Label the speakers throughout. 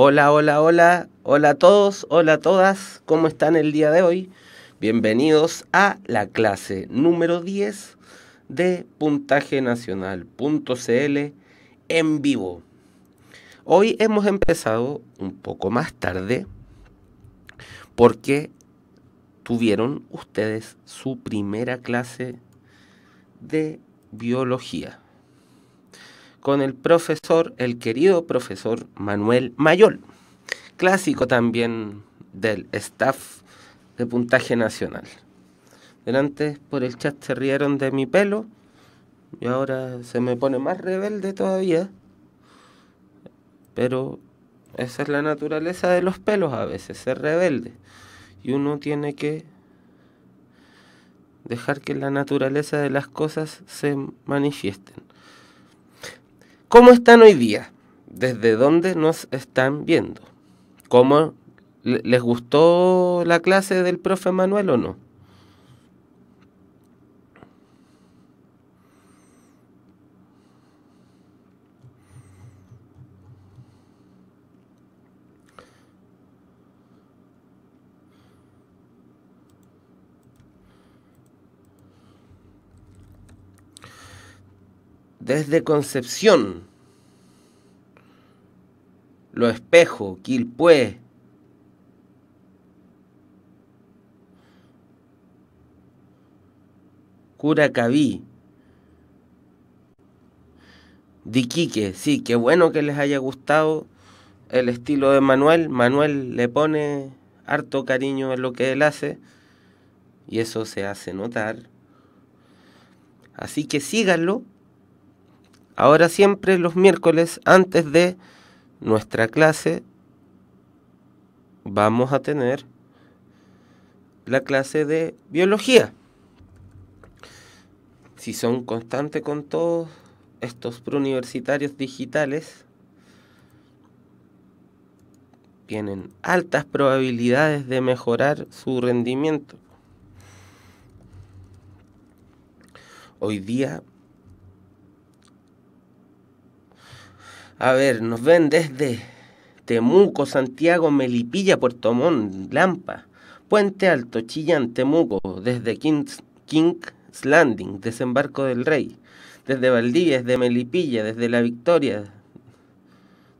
Speaker 1: Hola, hola, hola, hola a todos, hola a todas, ¿cómo están el día de hoy? Bienvenidos a la clase número 10 de puntaje nacional.cl en vivo. Hoy hemos empezado un poco más tarde porque tuvieron ustedes su primera clase de biología con el profesor, el querido profesor Manuel Mayol, clásico también del staff de puntaje nacional. Delante por el chat se rieron de mi pelo y ahora se me pone más rebelde todavía. Pero esa es la naturaleza de los pelos a veces, ser rebelde. Y uno tiene que dejar que la naturaleza de las cosas se manifiesten. ¿Cómo están hoy día? ¿Desde dónde nos están viendo? ¿Cómo les gustó la clase del profe Manuel o no? desde Concepción, Lo Espejo, Cura Curacaví, Diquique, sí, qué bueno que les haya gustado el estilo de Manuel. Manuel le pone harto cariño en lo que él hace y eso se hace notar. Así que síganlo Ahora siempre los miércoles antes de nuestra clase vamos a tener la clase de biología. Si son constantes con todos estos preuniversitarios digitales, tienen altas probabilidades de mejorar su rendimiento. Hoy día A ver, nos ven desde Temuco, Santiago, Melipilla, Puerto Montt, Lampa, Puente Alto, Chillán, Temuco, desde King's, Landing, Desembarco del Rey, desde Valdivia, desde Melipilla, desde La Victoria,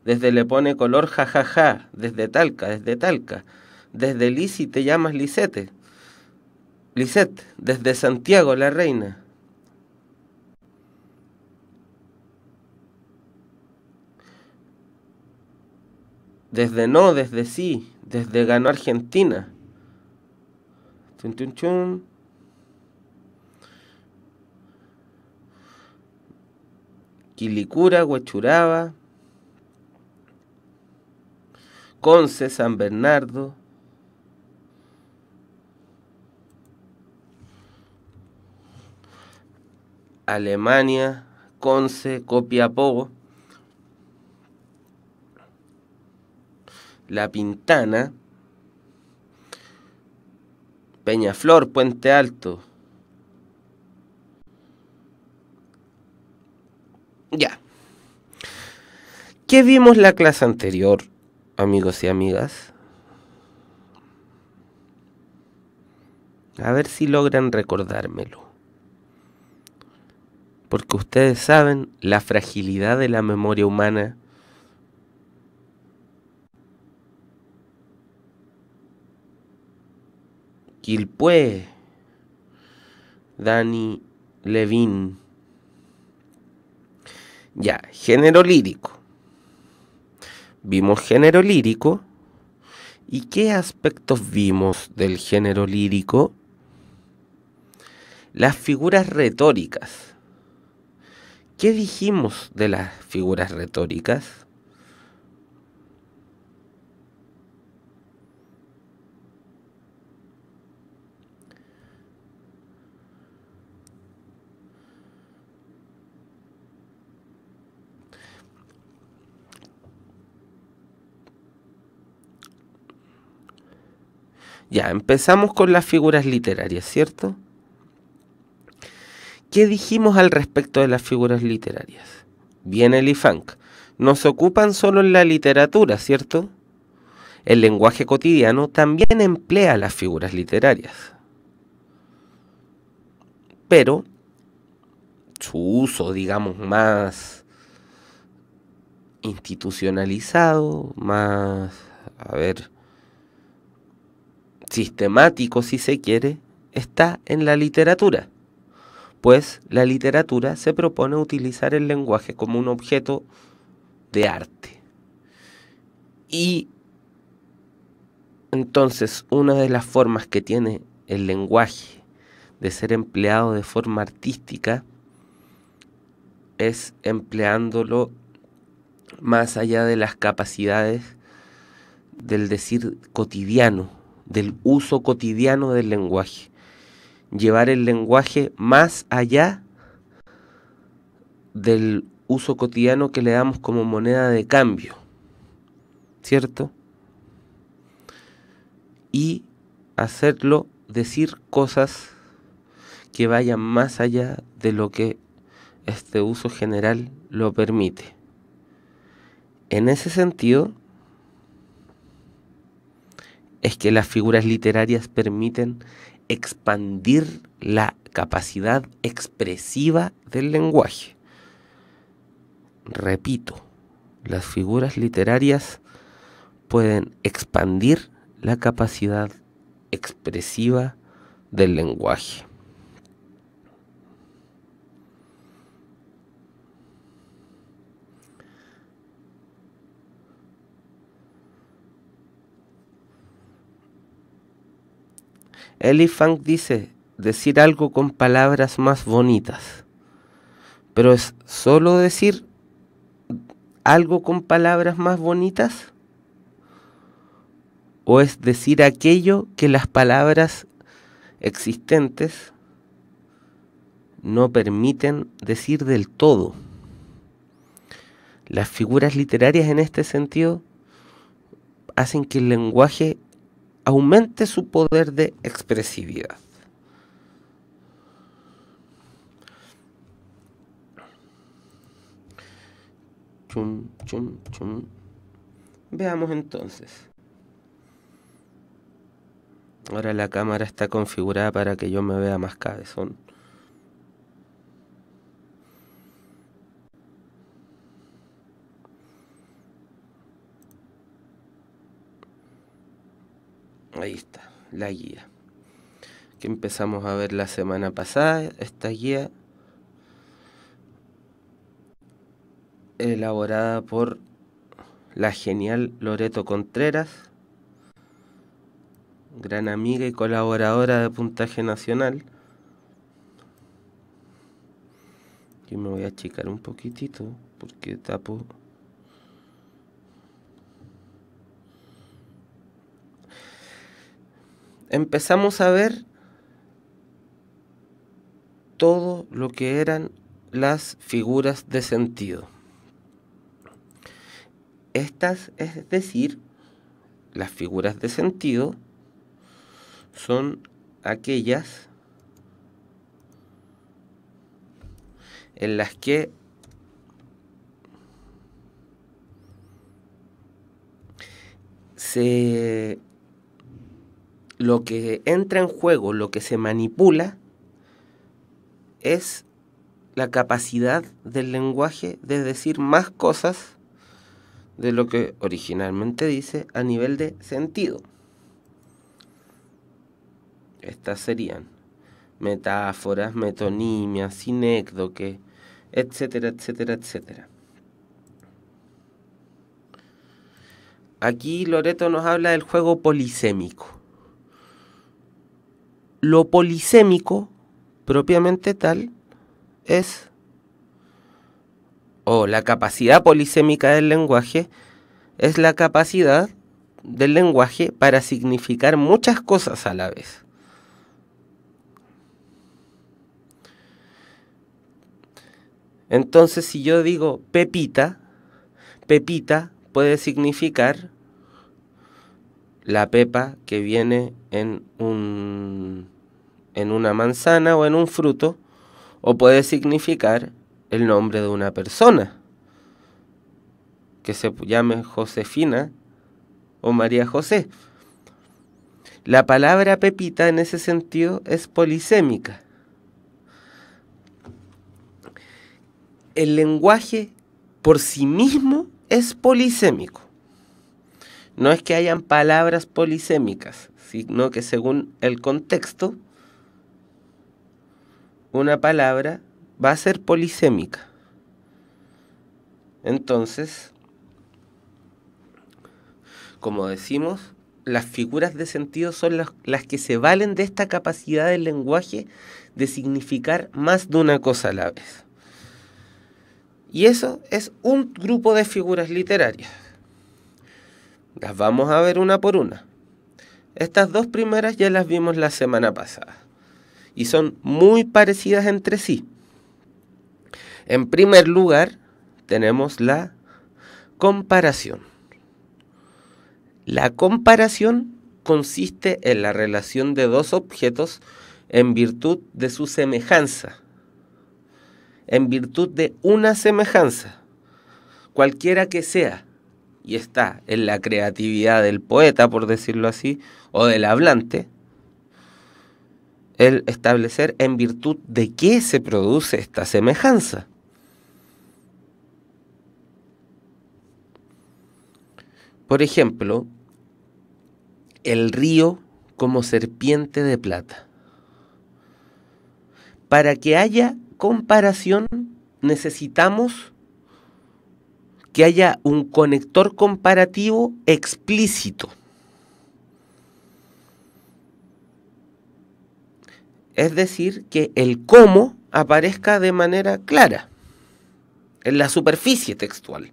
Speaker 1: desde Le Pone Color, jajaja, ja, ja, desde Talca, desde Talca, desde Lisi te llamas Lisete, Lisette, desde Santiago, La Reina, Desde no, desde sí, desde ganó Argentina. chun. Quilicura, Huachuraba, Conce, San Bernardo. Alemania, Conce, Copiapó. La Pintana, Peñaflor, Puente Alto. Ya. ¿Qué vimos la clase anterior, amigos y amigas? A ver si logran recordármelo. Porque ustedes saben la fragilidad de la memoria humana Quilpue, Dani Levin. Ya, género lírico. Vimos género lírico. ¿Y qué aspectos vimos del género lírico? Las figuras retóricas. ¿Qué dijimos de las figuras retóricas? Ya, empezamos con las figuras literarias, ¿cierto? ¿Qué dijimos al respecto de las figuras literarias? Bien, Elifank. Nos ocupan solo en la literatura, ¿cierto? El lenguaje cotidiano también emplea las figuras literarias. Pero su uso, digamos, más institucionalizado, más, a ver, sistemático, si se quiere, está en la literatura, pues la literatura se propone utilizar el lenguaje como un objeto de arte. Y entonces una de las formas que tiene el lenguaje de ser empleado de forma artística es empleándolo más allá de las capacidades del decir cotidiano, del uso cotidiano del lenguaje. Llevar el lenguaje más allá del uso cotidiano que le damos como moneda de cambio. ¿Cierto? Y hacerlo, decir cosas que vayan más allá de lo que este uso general lo permite. En ese sentido, es que las figuras literarias permiten expandir la capacidad expresiva del lenguaje. Repito, las figuras literarias pueden expandir la capacidad expresiva del lenguaje. Ellie Funk dice decir algo con palabras más bonitas, pero es solo decir algo con palabras más bonitas o es decir aquello que las palabras existentes no permiten decir del todo. Las figuras literarias en este sentido hacen que el lenguaje aumente su poder de expresividad. Chum, chum, chum. Veamos entonces. Ahora la cámara está configurada para que yo me vea más cabezón. Ahí está, la guía. Que empezamos a ver la semana pasada, esta guía elaborada por la genial Loreto Contreras, gran amiga y colaboradora de Puntaje Nacional. Yo me voy a achicar un poquitito porque tapo empezamos a ver todo lo que eran las figuras de sentido. Estas, es decir, las figuras de sentido son aquellas en las que se lo que entra en juego, lo que se manipula, es la capacidad del lenguaje de decir más cosas de lo que originalmente dice a nivel de sentido. Estas serían metáforas, metonimias, sinécdoque, etcétera, etcétera, etcétera. Aquí Loreto nos habla del juego polisémico. Lo polisémico, propiamente tal, es, o la capacidad polisémica del lenguaje, es la capacidad del lenguaje para significar muchas cosas a la vez. Entonces, si yo digo Pepita, Pepita puede significar la pepa que viene en, un, en una manzana o en un fruto, o puede significar el nombre de una persona, que se llame Josefina o María José. La palabra pepita en ese sentido es polisémica. El lenguaje por sí mismo es polisémico no es que hayan palabras polisémicas, sino que según el contexto, una palabra va a ser polisémica. Entonces, como decimos, las figuras de sentido son las, las, que se valen de esta capacidad del lenguaje de significar más de una cosa a la vez. Y eso es un grupo de figuras literarias. Las vamos a ver una por una. Estas dos primeras ya las vimos la semana pasada y son muy parecidas entre sí. En primer lugar, tenemos la comparación. La comparación consiste en la relación de dos objetos en virtud de su semejanza, en virtud de una semejanza, cualquiera que sea y está en la creatividad del poeta, por decirlo así, o del hablante, el establecer en virtud de qué se produce esta semejanza. Por ejemplo, el río como serpiente de plata. Para que haya comparación necesitamos que haya un conector comparativo explícito. Es decir, que el cómo aparezca de manera clara en la superficie textual.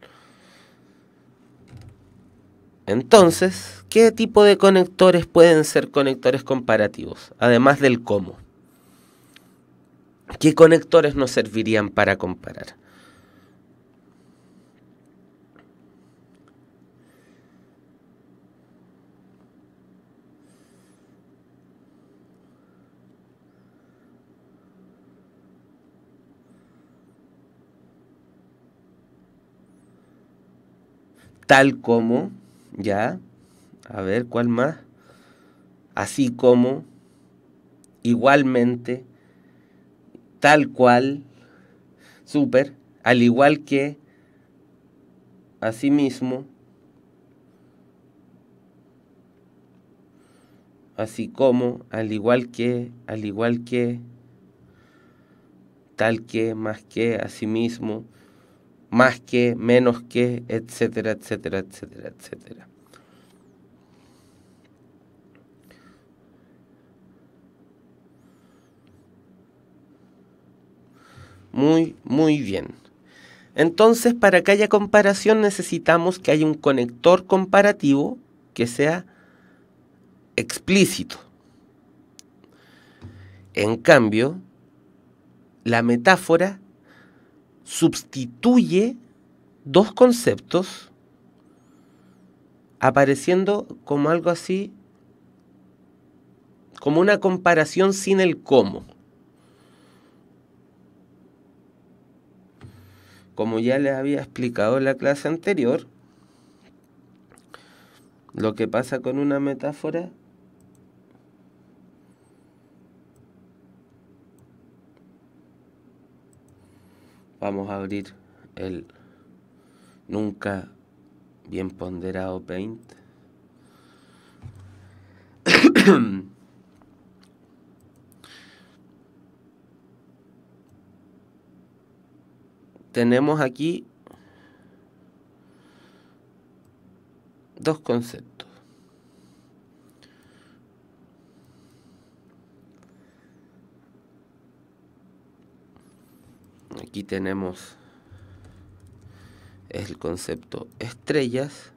Speaker 1: Entonces, ¿qué tipo de conectores pueden ser conectores comparativos, además del cómo? ¿Qué conectores nos servirían para comparar? tal como, ya, a ver, ¿cuál más? Así como, igualmente, tal cual, súper, al igual que, así mismo, así como, al igual que, al igual que, tal que, más que, así mismo, más que, menos que, etcétera, etcétera, etcétera, etcétera. Muy, muy bien. Entonces, para que haya comparación necesitamos que haya un conector comparativo que sea explícito. En cambio, la metáfora sustituye dos conceptos apareciendo como algo así, como una comparación sin el cómo. Como ya les había explicado en la clase anterior, lo que pasa con una metáfora vamos a abrir el nunca bien ponderado paint tenemos aquí dos conceptos Aquí tenemos el concepto estrellas.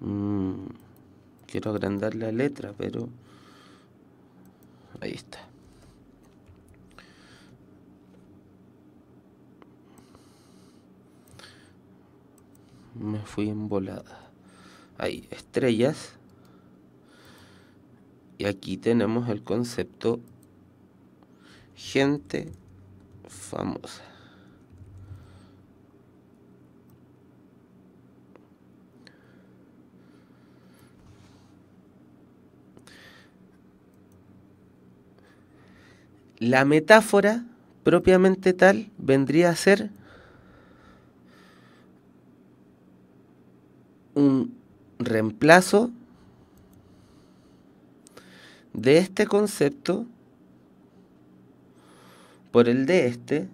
Speaker 1: Mm, quiero agrandar la letra, pero ahí está. me fui en volada. estrellas. Y aquí tenemos el concepto gente famosa. La metáfora propiamente tal vendría a ser un reemplazo de este concepto por el de este,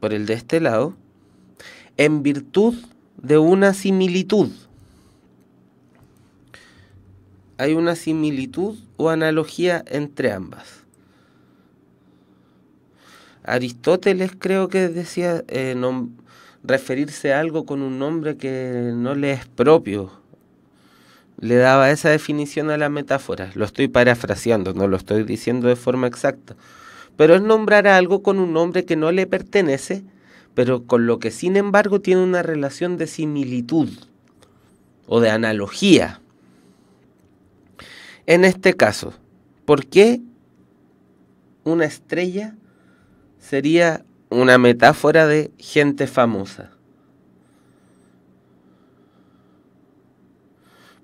Speaker 1: por el de este lado, en virtud de una similitud. Hay una similitud o analogía entre ambas. Aristóteles creo que decía, eh, referirse a algo con un nombre que no le es propio. Le daba esa definición a la metáfora. Lo estoy parafraseando, no lo estoy diciendo de forma exacta. Pero es nombrar a algo con un nombre que no le pertenece, pero con lo que sin embargo tiene una relación de similitud o de analogía. En este caso, ¿por qué una estrella sería una metáfora de gente famosa.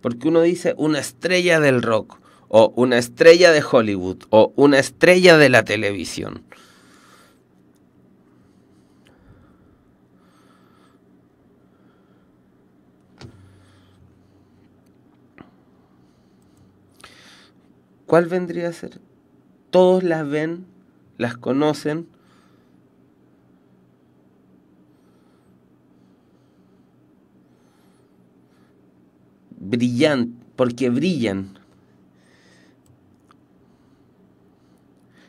Speaker 1: Porque uno dice una estrella del rock, o una estrella de Hollywood, o una estrella de la televisión. ¿Cuál vendría a ser? Todos las ven, las conocen, brillan, porque brillan.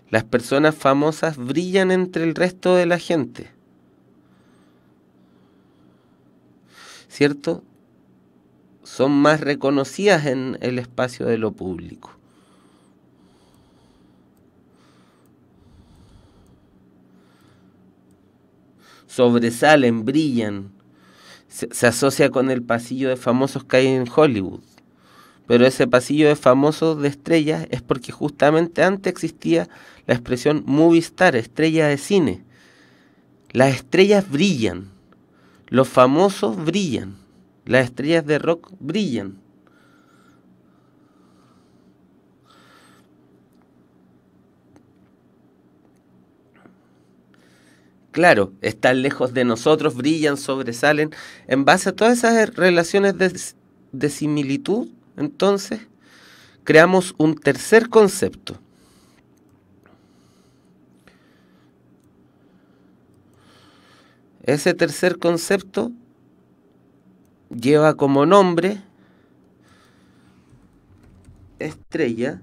Speaker 1: Las personas famosas brillan entre el resto de la gente. ¿Cierto? Son más reconocidas en el espacio de lo público. Sobresalen, brillan se, asocia con el pasillo de famosos que hay en Hollywood. Pero ese pasillo de famosos de estrellas es porque justamente antes existía la expresión movie star, estrella de cine. Las estrellas brillan, los famosos brillan, las estrellas de rock brillan. claro, están lejos de nosotros, brillan, sobresalen, en base a todas esas relaciones de, de similitud, entonces creamos un tercer concepto. Ese tercer concepto lleva como nombre estrella,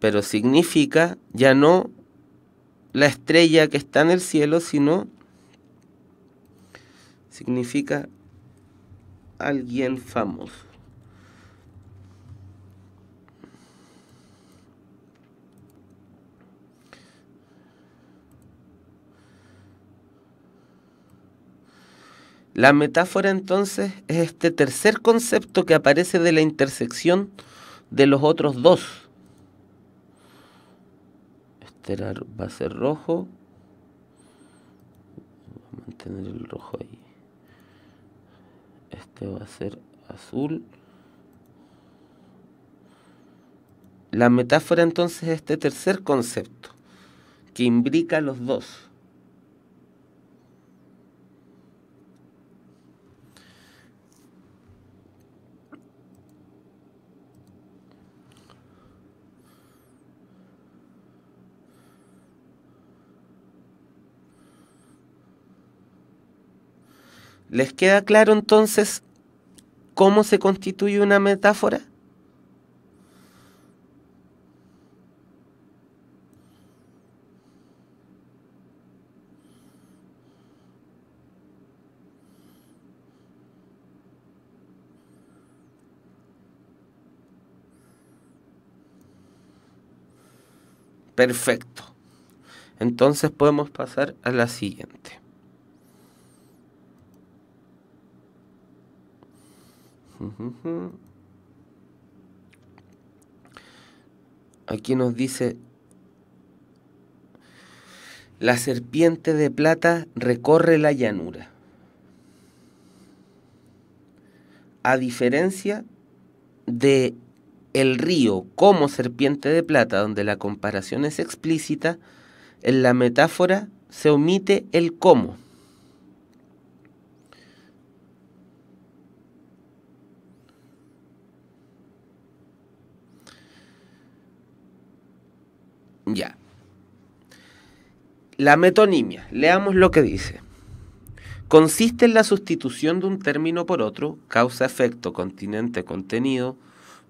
Speaker 1: pero significa ya no la estrella que está en el cielo, sino significa alguien famoso. La metáfora entonces es este tercer concepto que aparece de la intersección de los otros dos, va a ser rojo. a mantener el rojo ahí. Este va a ser azul. La metáfora entonces es este tercer concepto que imbrica los dos. ¿Les queda claro entonces cómo se constituye una metáfora? Perfecto. Entonces podemos pasar a la siguiente. Aquí nos dice, la serpiente de plata recorre la llanura. A diferencia de el río como serpiente de plata, donde la comparación es explícita, en la metáfora se omite el cómo. Ya. La metonimia, leamos lo que dice. Consiste en la sustitución de un término por otro, causa-efecto, continente-contenido,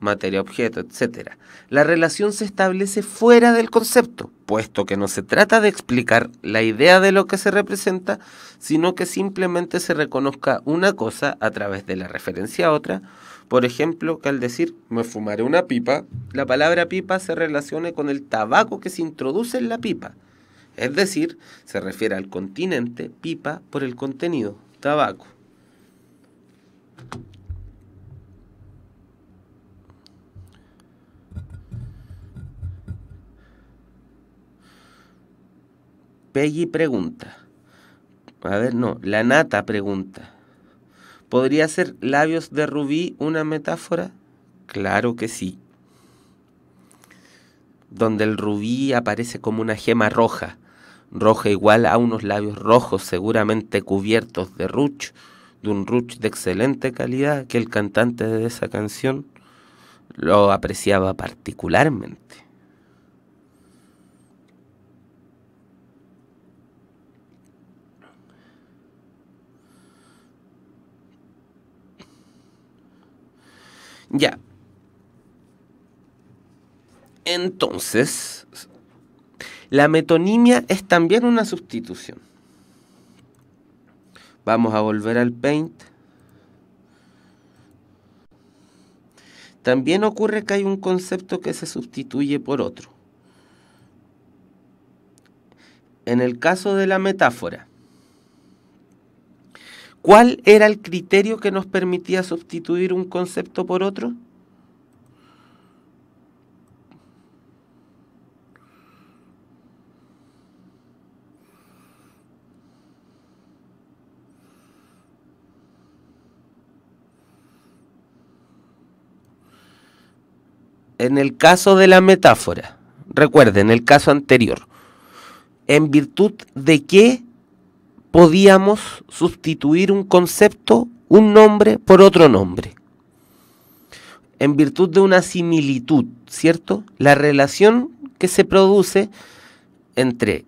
Speaker 1: materia-objeto, etc. La relación se establece fuera del concepto, puesto que no se trata de explicar la idea de lo que se representa, sino que simplemente se reconozca una cosa a través de la referencia a otra, por ejemplo, que al decir me fumaré una pipa, la palabra pipa se relacione con el tabaco que se introduce en la pipa. Es decir, se refiere al continente pipa por el contenido, tabaco. Peggy pregunta. A ver, no, la nata pregunta. ¿Podría ser labios de rubí una metáfora? Claro que sí. Donde el rubí aparece como una gema roja, roja igual a unos labios rojos seguramente cubiertos de ruch, de un ruch de excelente calidad que el cantante de esa canción lo apreciaba particularmente. Ya. Entonces, la metonimia es también una sustitución. Vamos a volver al paint. También ocurre que hay un concepto que se sustituye por otro. En el caso de la metáfora, ¿Cuál era el criterio que nos permitía sustituir un concepto por otro? en el caso de la metáfora, recuerden el caso anterior, en virtud de qué podíamos sustituir un concepto, un nombre, por otro nombre. En virtud de una similitud, ¿cierto? La relación que se produce entre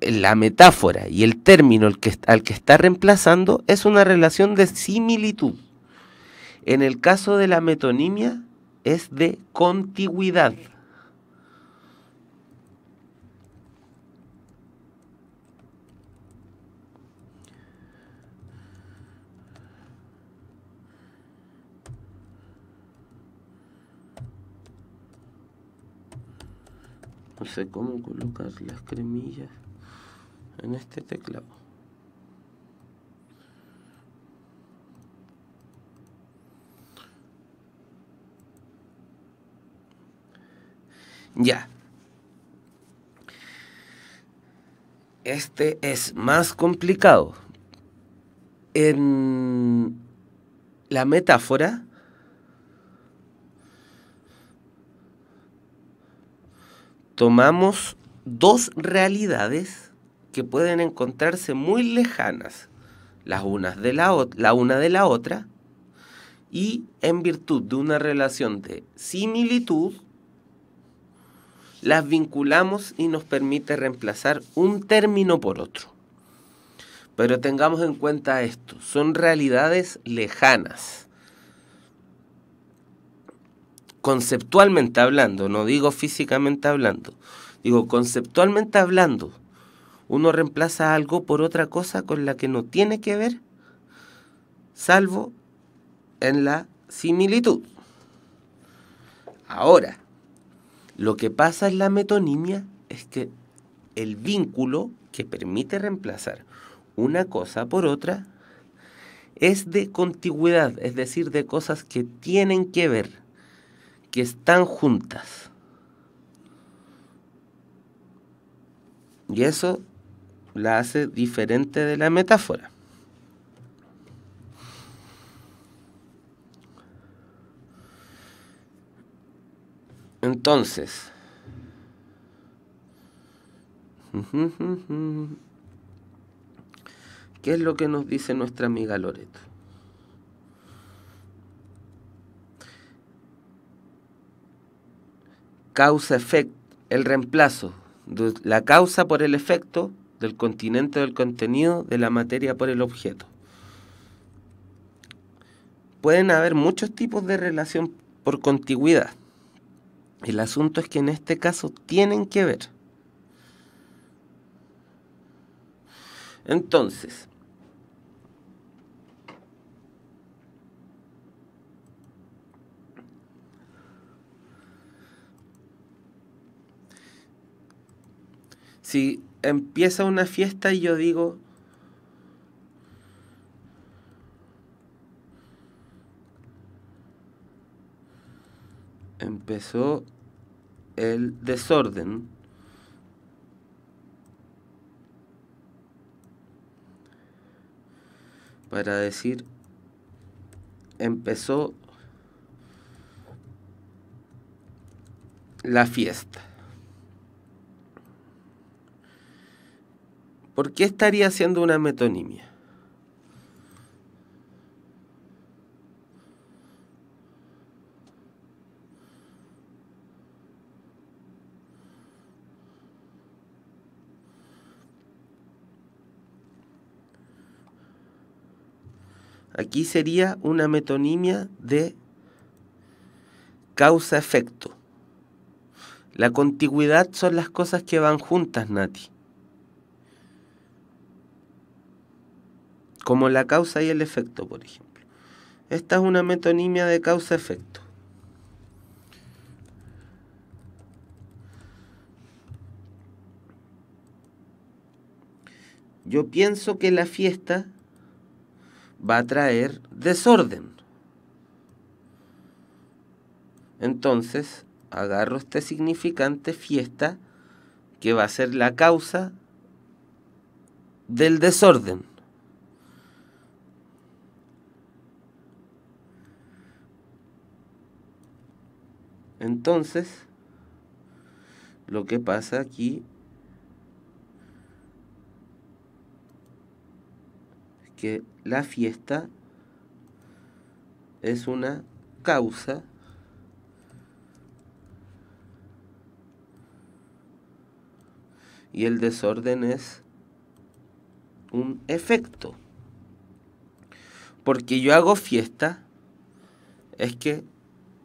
Speaker 1: la metáfora y el término al que, está reemplazando es una relación de similitud. En el caso de la metonimia es de contigüidad. sé cómo colocar las cremillas en este teclado ya este es más complicado en la metáfora tomamos dos realidades que pueden encontrarse muy lejanas, las unas de la, la una de la otra, y en virtud de una relación de similitud, las vinculamos y nos permite reemplazar un término por otro. Pero tengamos en cuenta esto, son realidades lejanas conceptualmente hablando, no digo físicamente hablando, digo conceptualmente hablando, uno reemplaza algo por otra cosa con la que no tiene que ver, salvo en la similitud. Ahora, lo que pasa en la metonimia es que el vínculo que permite reemplazar una cosa por otra es de contigüidad, es decir, de cosas que tienen que ver que están juntas. Y eso la hace diferente de la metáfora. Entonces, ¿qué es lo que nos dice nuestra amiga Loreto? causa-efecto, el reemplazo de la causa por el efecto, del continente del contenido, de la materia por el objeto. Pueden haber muchos tipos de relación por contigüidad. El asunto es que en este caso tienen que ver. Entonces, Si empieza una fiesta y yo digo, empezó el desorden. Para decir, empezó la fiesta. ¿Por qué estaría haciendo una metonimia? Aquí sería una metonimia de causa-efecto. La contigüidad son las cosas que van juntas, Nati. como la causa y el efecto, por ejemplo. Esta es una metonimia de causa-efecto. Yo pienso que la fiesta va a traer desorden. Entonces, agarro este significante fiesta que va a ser la causa del desorden. Entonces, lo que pasa aquí es que la fiesta es una causa y el desorden es un efecto. Porque yo hago fiesta, es que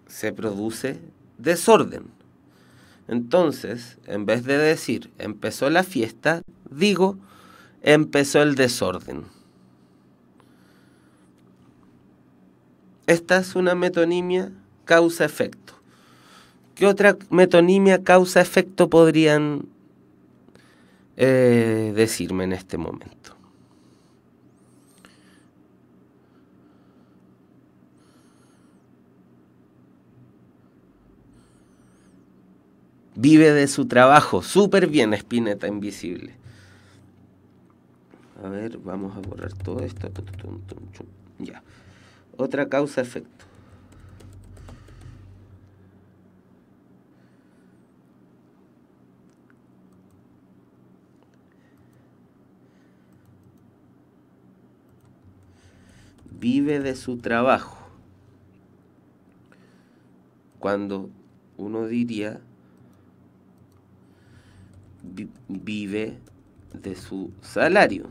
Speaker 1: se produce desorden. Entonces, en vez de decir empezó la fiesta, digo empezó el desorden. Esta es una metonimia causa-efecto. ¿Qué otra metonimia causa-efecto podrían eh, decirme en este momento? Vive de su trabajo. Súper bien, Espineta Invisible. A ver, vamos a borrar todo esto. Ya. Otra causa-efecto. Vive de su trabajo. Cuando uno diría vive de su salario.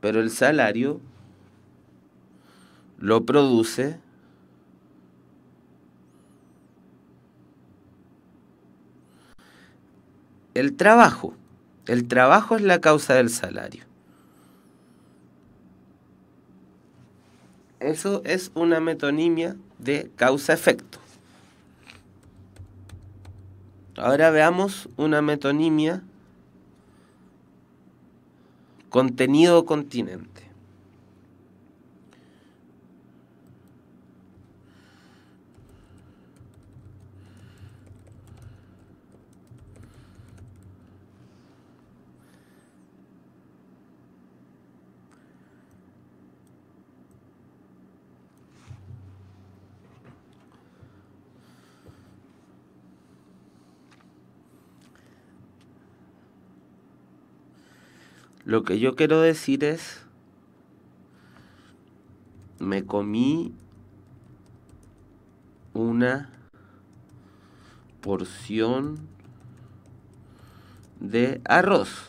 Speaker 1: Pero el salario lo produce el trabajo. El trabajo es la causa del salario. Eso es una metonimia de causa-efecto. Ahora veamos una metonimia contenido continente. Lo que yo quiero decir es, me comí una porción de arroz.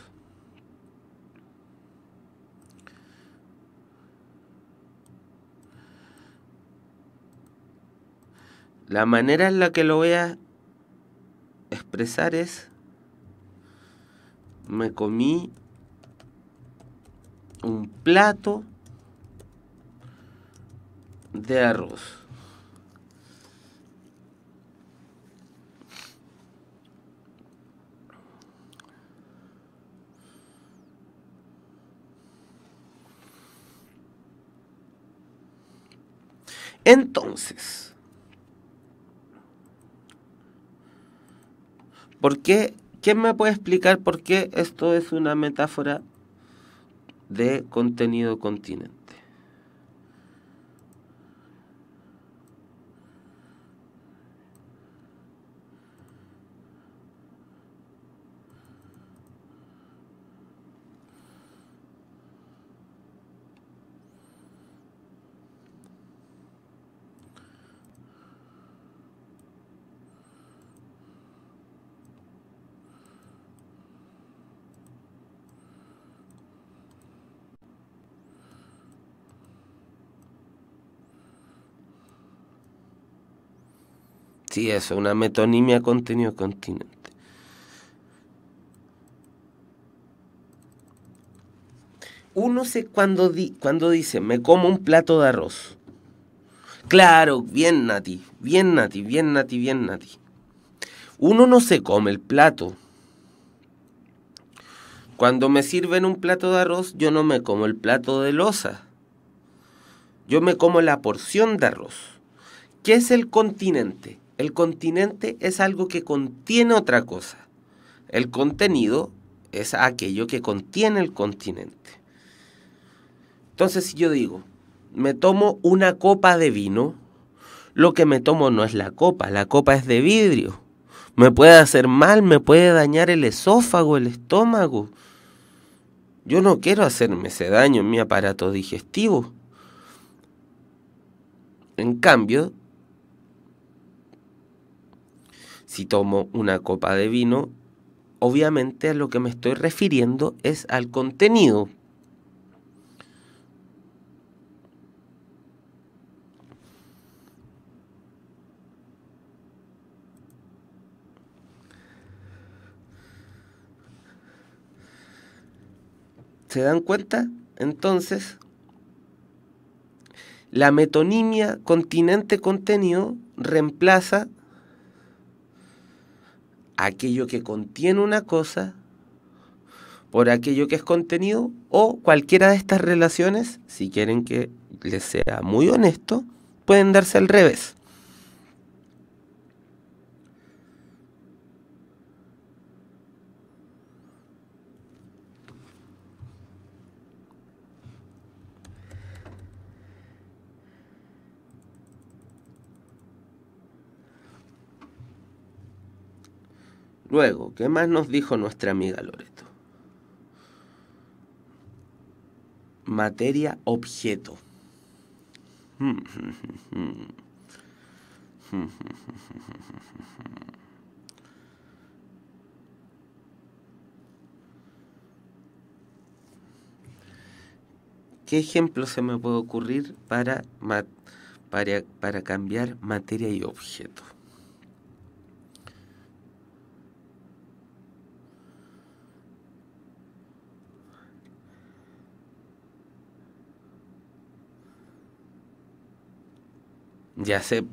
Speaker 1: La manera en la que lo voy a expresar es, me comí un plato de arroz. Entonces, ¿por qué? ¿Quién me puede explicar por qué esto es una metáfora de contenido continente. y eso, una metonimia contenido-continente. Uno se cuando, cuando dice, me como un plato de arroz. Claro, bien Nati, bien Nati, bien Nati, bien Nati. Uno no se come el plato. Cuando me sirven un plato de arroz, yo no me como el plato de losa. Yo me como la porción de arroz. ¿Qué es el continente? El continente es algo que contiene otra cosa. El contenido es aquello que contiene el continente. Entonces, si yo digo, me tomo una copa de vino, lo que me tomo no es la copa, la copa es de vidrio. Me puede hacer mal, me puede dañar el esófago, el estómago. Yo no quiero hacerme ese daño en mi aparato digestivo. En cambio, Si tomo una copa de vino, obviamente a lo que me estoy refiriendo es al contenido. ¿Se dan cuenta? Entonces, la metonimia continente-contenido reemplaza aquello que contiene una cosa por aquello que es contenido o cualquiera de estas relaciones, si quieren que les sea muy honesto, pueden darse al revés. Luego, ¿qué más nos dijo nuestra amiga Loreto? Materia objeto. ¿Qué ejemplo se me puede ocurrir para, para cambiar materia y objeto? ya sé.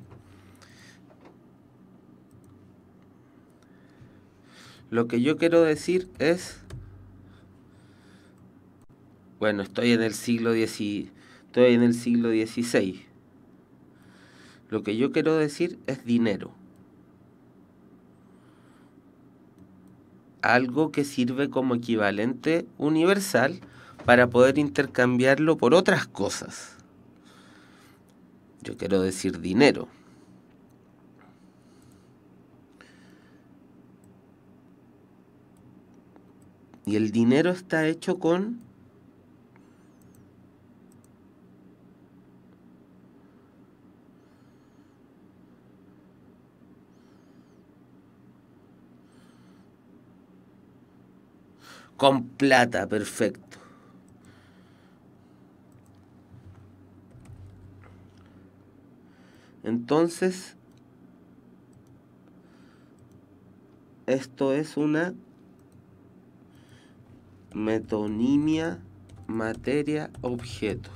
Speaker 1: Lo que yo quiero decir es, bueno, estoy en el siglo estoy en el siglo XVI. Lo que yo quiero decir es dinero. Algo que sirve como equivalente universal para poder intercambiarlo por otras cosas. Yo quiero decir dinero. Y el dinero está hecho con con plata, perfecto. Entonces, esto es una metonimia materia-objeto.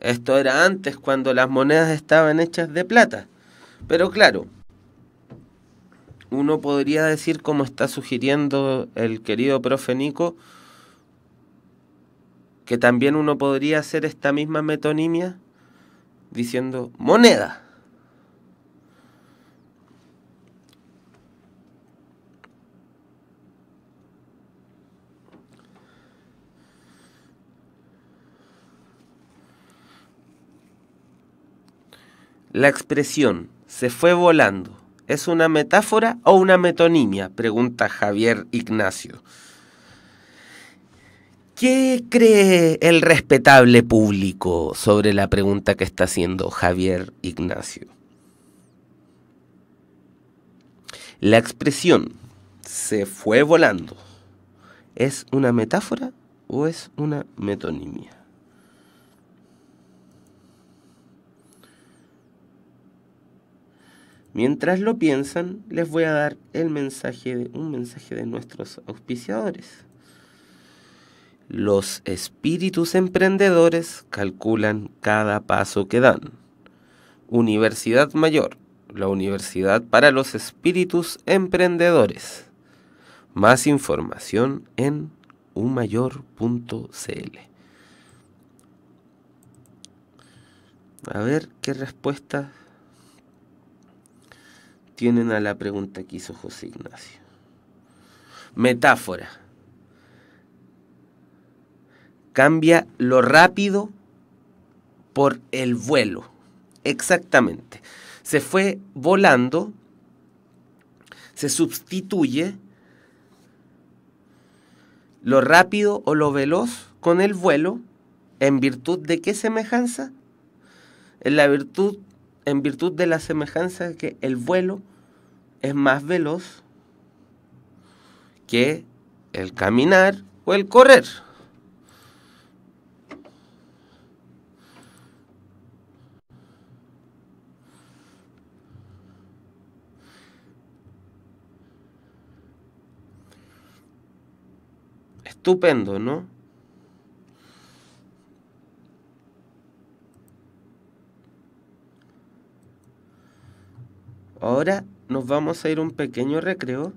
Speaker 1: Esto era antes cuando las monedas estaban hechas de plata. Pero claro, uno podría decir, como está sugiriendo el querido profe Nico, que también uno podría hacer esta misma metonimia diciendo moneda. La expresión se fue volando. ¿Es una metáfora o una metonimia? Pregunta Javier Ignacio. ¿Qué cree el respetable público sobre la pregunta que está haciendo Javier Ignacio? La expresión se fue volando es una metáfora o es una metonimia. Mientras lo piensan, les voy a dar el mensaje de, un mensaje de nuestros auspiciadores. Los espíritus emprendedores calculan cada paso que dan. Universidad Mayor, la universidad para los espíritus emprendedores. Más información en umayor.cl. A ver qué respuesta tienen a la pregunta que hizo José Ignacio. Metáfora. Cambia lo rápido por el vuelo. Exactamente. Se fue volando, se sustituye lo rápido o lo veloz con el vuelo en virtud de qué semejanza? En la virtud en virtud de la semejanza que el vuelo es más veloz que el caminar o el correr. Estupendo, ¿no? Ahora nos vamos a ir a un pequeño recreo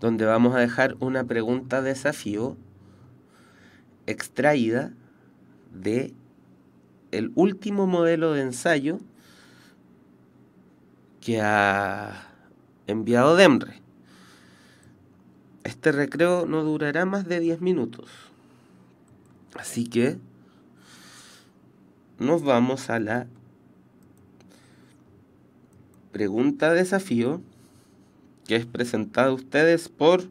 Speaker 1: donde vamos a dejar una pregunta desafío extraída de el último modelo de ensayo que ha enviado Demre. Este recreo no durará más de 10 minutos. Así que nos vamos a la pregunta desafío que es presentada a ustedes por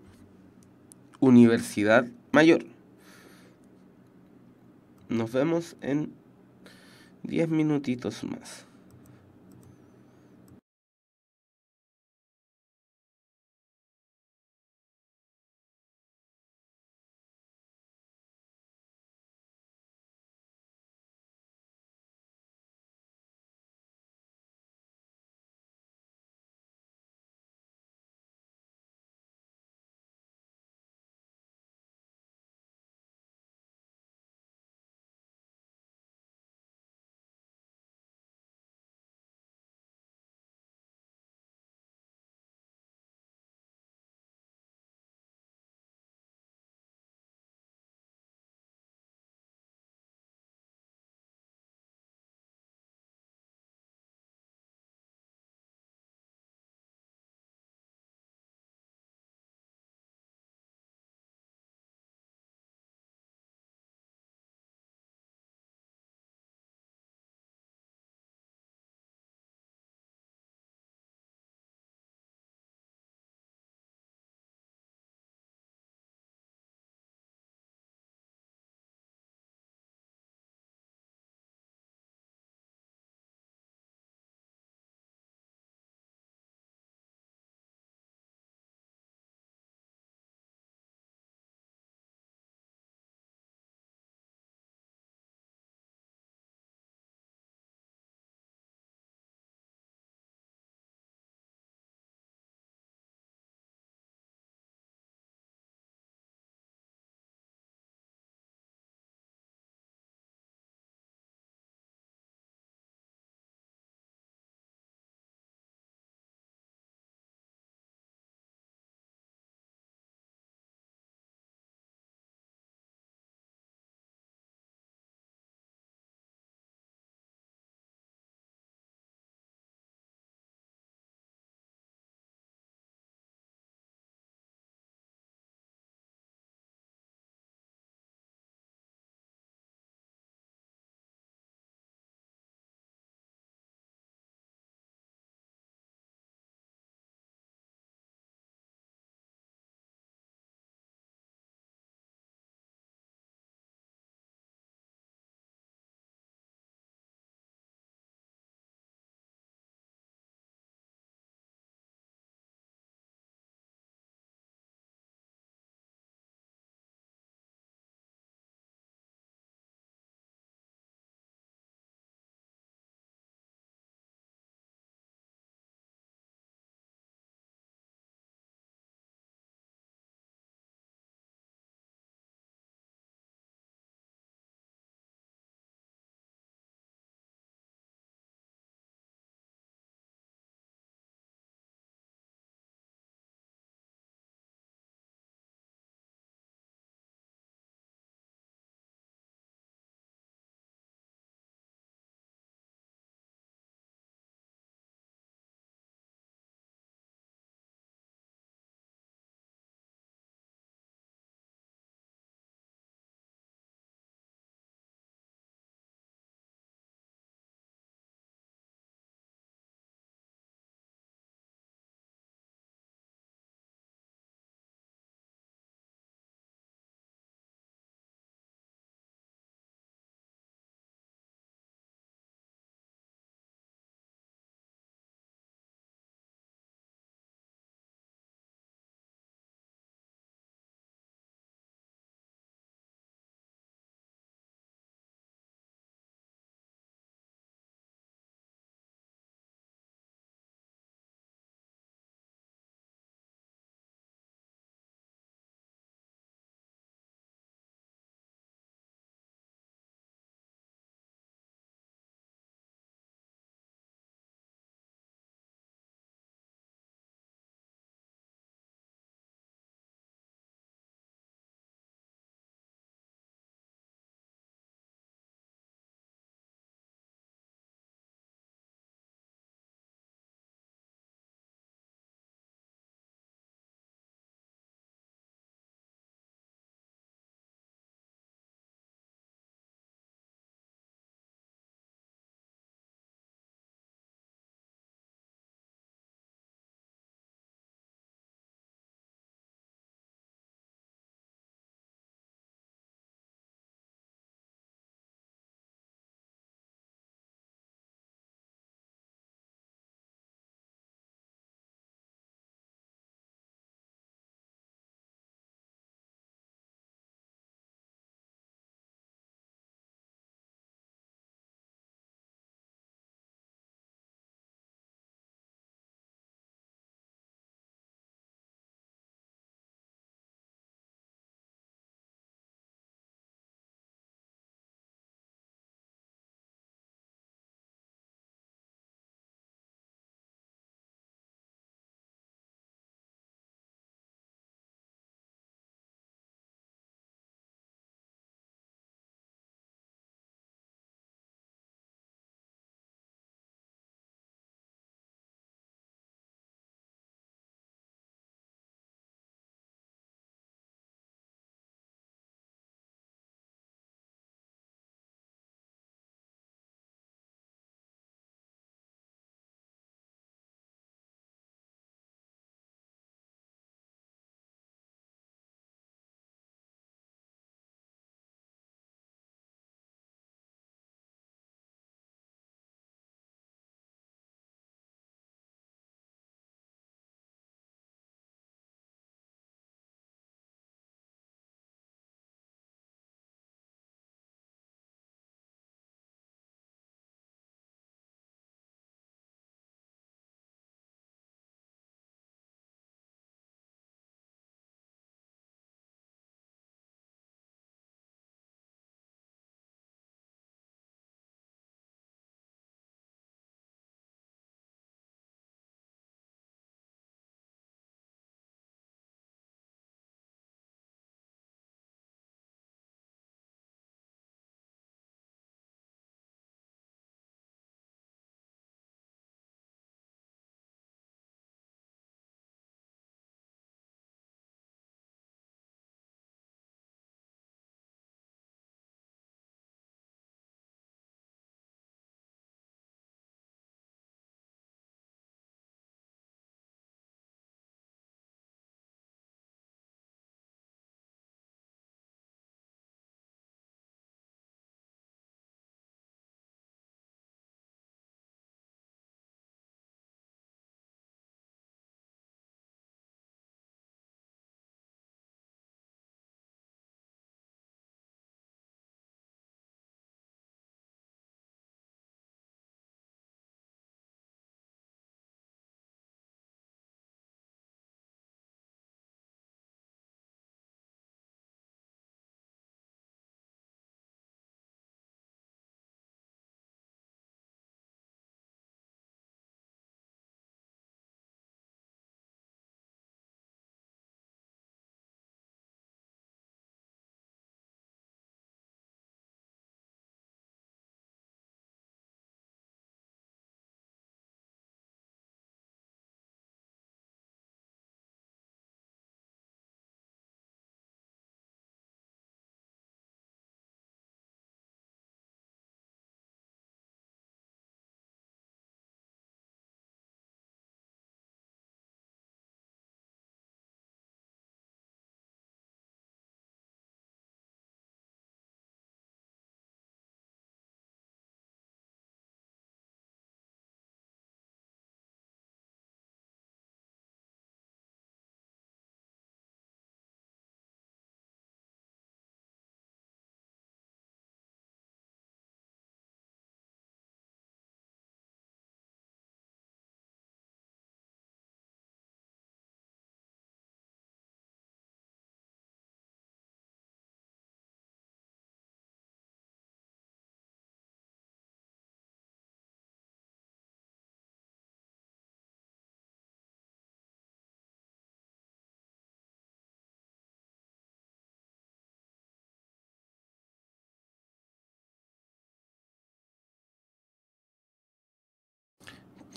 Speaker 1: Universidad Mayor. Nos vemos en 10 minutitos más.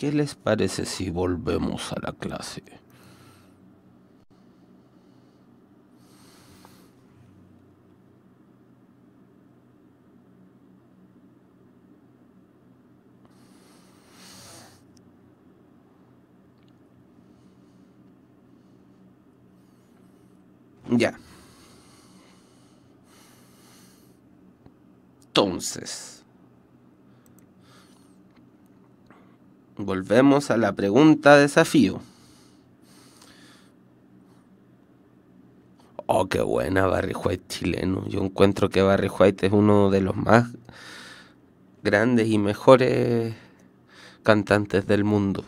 Speaker 1: ¿Qué les parece si volvemos a la clase? Ya. Entonces. Volvemos a la pregunta desafío. Oh, qué buena Barry White chileno. Yo encuentro que Barry White es uno de los más grandes y mejores cantantes del mundo.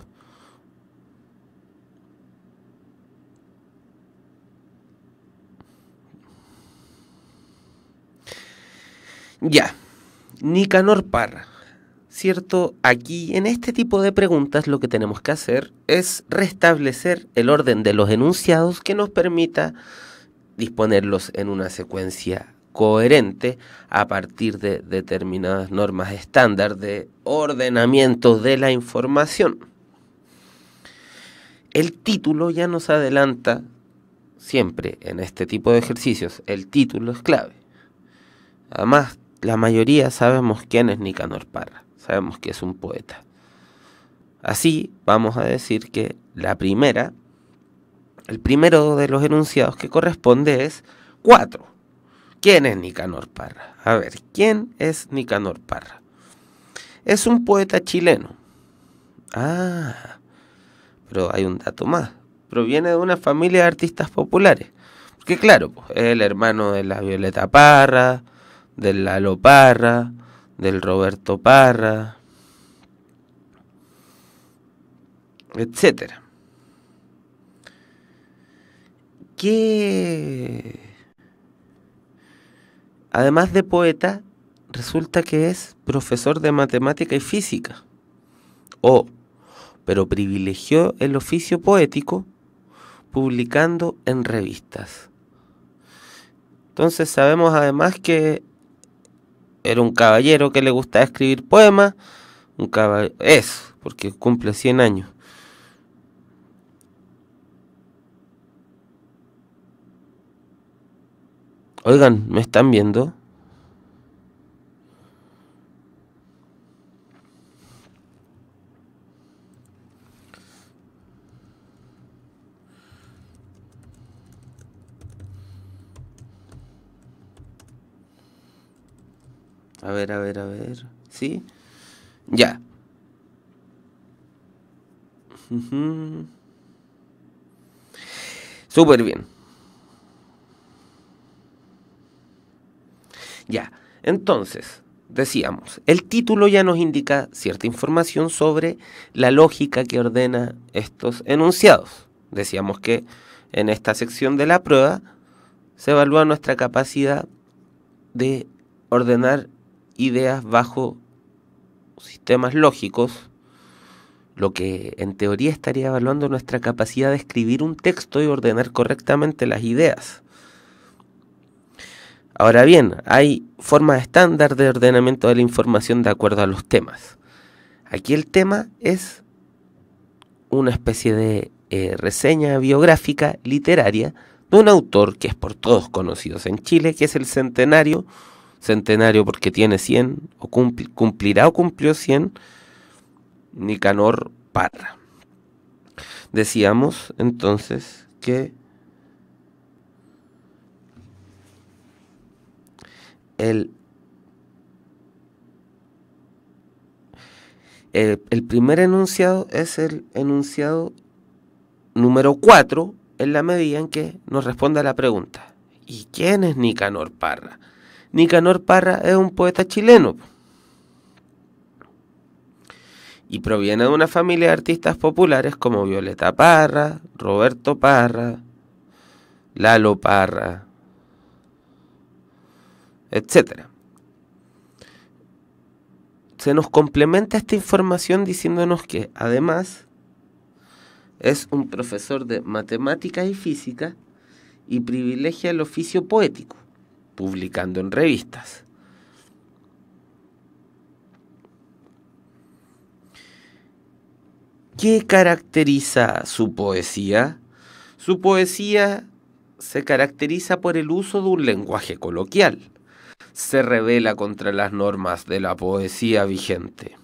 Speaker 1: Ya. Nicanor Parra. ¿cierto? Aquí, en este tipo de preguntas, lo que tenemos que hacer es restablecer el orden de los enunciados que nos permita disponerlos en una secuencia coherente a partir de determinadas normas estándar de ordenamiento de la información. El título ya nos adelanta siempre en este tipo de ejercicios. El título es clave. Además, la mayoría sabemos quién es Nicanor Parra sabemos que es un poeta. Así vamos a decir que la primera, el primero de los enunciados que corresponde es 4. ¿Quién es Nicanor Parra? A ver, ¿quién es Nicanor Parra? Es un poeta chileno. Ah, pero hay un dato más. Proviene de una familia de artistas populares. Que claro, es pues, el hermano de la Violeta Parra, de Lalo Parra, del Roberto Parra, etc. Que, además de poeta, resulta que es profesor de matemática y física. O, pero privilegió el oficio poético publicando en revistas. Entonces sabemos además que era un caballero que le gustaba escribir poemas, un caballero, es, porque cumple 100 años. Oigan, ¿me están viendo? A ver, a ver, a ver. ¿Sí? Ya. Súper bien. Ya. Entonces, decíamos, el título ya nos indica cierta información sobre la lógica que ordena estos enunciados. Decíamos que en esta sección de la prueba se evalúa nuestra capacidad de ordenar ideas bajo sistemas lógicos, lo que en teoría estaría evaluando nuestra capacidad de escribir un texto y ordenar correctamente las ideas. Ahora bien, hay formas estándar de ordenamiento de la información de acuerdo a los temas. Aquí el tema es una especie de eh, reseña biográfica literaria de un autor que es por todos conocidos en Chile, que es el centenario centenario porque tiene 100, o cumplirá o cumplió 100, Nicanor Parra. Decíamos entonces que el, el, primer enunciado es el enunciado número 4 en la medida en que nos responde a la pregunta. ¿Y quién es Nicanor Parra? Nicanor Parra es un poeta chileno y proviene de una familia de artistas populares como Violeta Parra, Roberto Parra, Lalo Parra, etc. Se nos complementa esta información diciéndonos que además es un profesor de matemáticas y física y privilegia el oficio poético publicando en revistas. ¿Qué caracteriza su poesía? Su poesía se caracteriza por el uso de un lenguaje coloquial. Se revela contra las normas de la poesía vigente.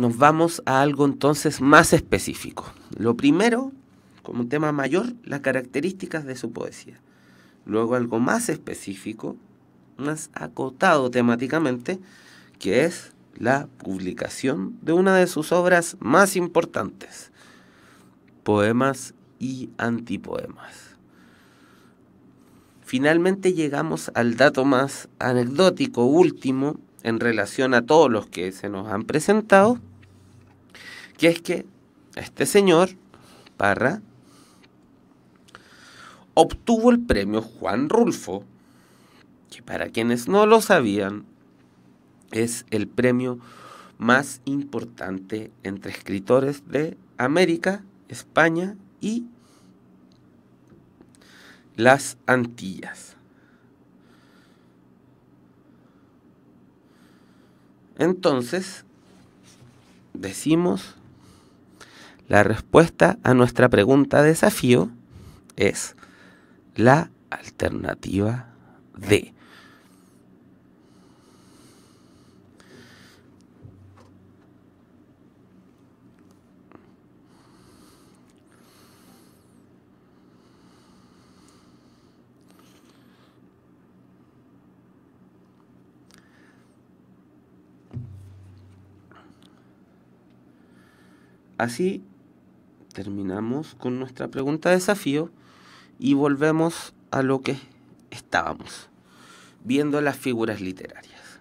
Speaker 1: nos vamos a algo entonces más específico. Lo primero, como tema mayor, las características de su poesía. Luego algo más específico, más acotado temáticamente, que es la publicación de una de sus obras más importantes, Poemas y Antipoemas. Finalmente llegamos al dato más anecdótico último en relación a todos los que se nos han presentado, que es que este señor, Parra, obtuvo el premio Juan Rulfo, que para quienes no lo sabían, es el premio más importante entre escritores de América, España y las Antillas. Entonces, decimos la respuesta a nuestra pregunta de desafío es la alternativa D. Así terminamos con nuestra pregunta de desafío y volvemos a lo que estábamos, viendo las figuras literarias.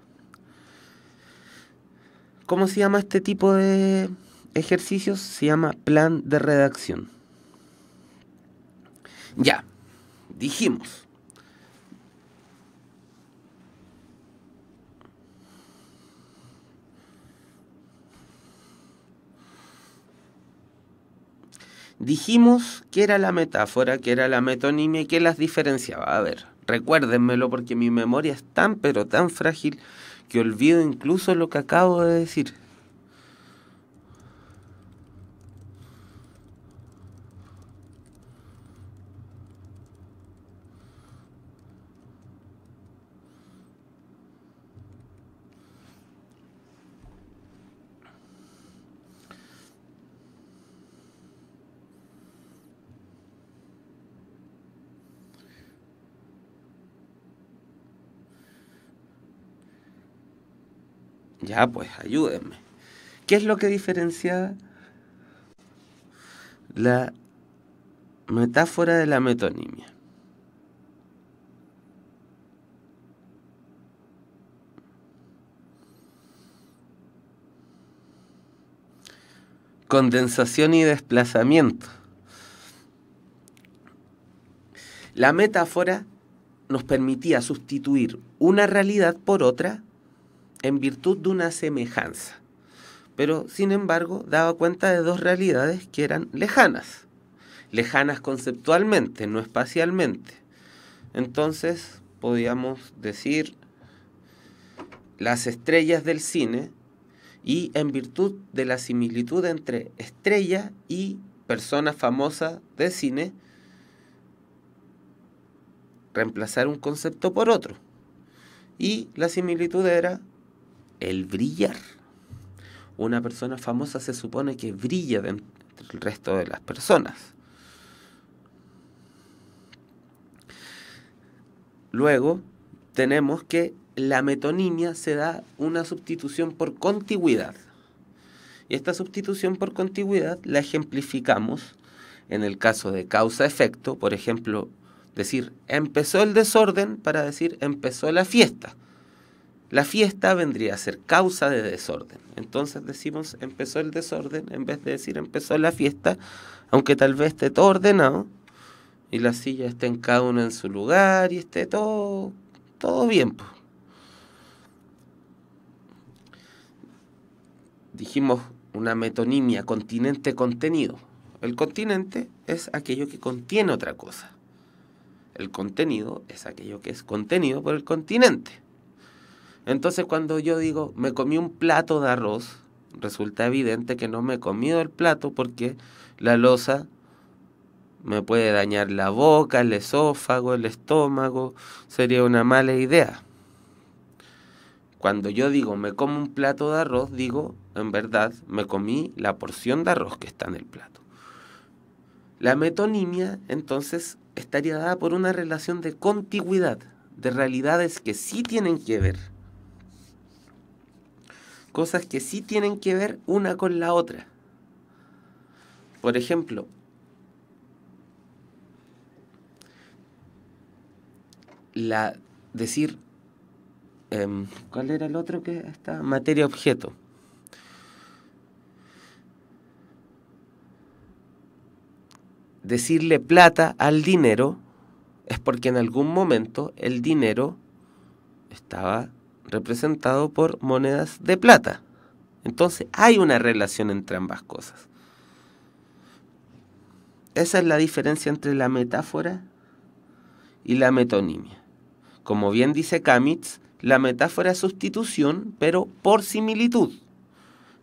Speaker 1: ¿Cómo se llama este tipo de ejercicios? Se llama plan de redacción. Ya, dijimos Dijimos que era la metáfora, que era la metonimia y que las diferenciaba. A ver, recuérdenmelo porque mi memoria es tan pero tan frágil que olvido incluso lo que acabo de decir. Ya, pues ayúdenme. ¿Qué es lo que diferenciaba la metáfora de la metonimia? Condensación y desplazamiento. La metáfora nos permitía sustituir una realidad por otra en virtud de una semejanza. Pero, sin embargo, daba cuenta de dos realidades que eran lejanas. Lejanas conceptualmente, no espacialmente. Entonces, podíamos decir las estrellas del cine y en virtud de la similitud entre estrella y persona famosa de cine, reemplazar un concepto por otro. Y la similitud era el brillar. Una persona famosa se supone que brilla dentro del resto de las personas. Luego tenemos que la metonimia se da una sustitución por contigüidad. Y esta sustitución por contigüidad la ejemplificamos en el caso de causa-efecto, por ejemplo, decir empezó el desorden para decir empezó la fiesta. La fiesta vendría a ser causa de desorden. Entonces decimos empezó el desorden en vez de decir empezó la fiesta, aunque tal vez esté todo ordenado y las sillas estén cada una en su lugar y esté todo, todo bien. Dijimos una metonimia, continente contenido. El continente es aquello que contiene otra cosa. El contenido es aquello que es contenido por el continente. Entonces cuando yo digo, me comí un plato de arroz, resulta evidente que no me he comido el plato porque la losa me puede dañar la boca, el esófago, el estómago, sería una mala idea. Cuando yo digo me como un plato de arroz, digo, en verdad, me comí la porción de arroz que está en el plato. La metonimia, entonces, estaría dada por una relación de contigüidad, de realidades que sí tienen que ver cosas que sí tienen que ver una con la otra. Por ejemplo, la decir em, ¿cuál era el otro que está? Materia objeto. Decirle plata al dinero es porque en algún momento el dinero estaba representado por monedas de plata. Entonces hay una relación entre ambas cosas. Esa es la diferencia entre la metáfora y la metonimia. Como bien dice Kamitz, la metáfora es sustitución, pero por similitud.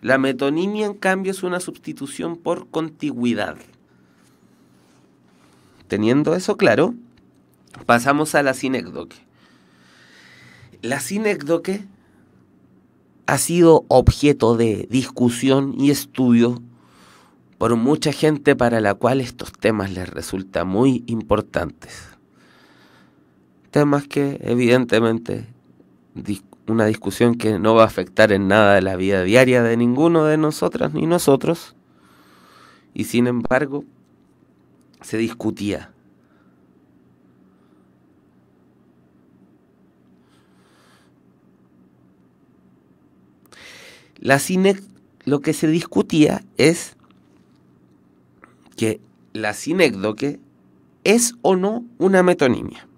Speaker 1: La metonimia, en cambio, es una sustitución por contigüidad. Teniendo eso claro, pasamos a la sinécdoque. La sinécdoque ha sido objeto de discusión y estudio por mucha gente para la cual estos temas les resultan muy importantes. Temas que evidentemente una discusión que no va a afectar en nada la vida diaria de ninguno de nosotras ni nosotros, y sin embargo se discutía. lo que se discutía es que la sinécdoque es o no una metonimia.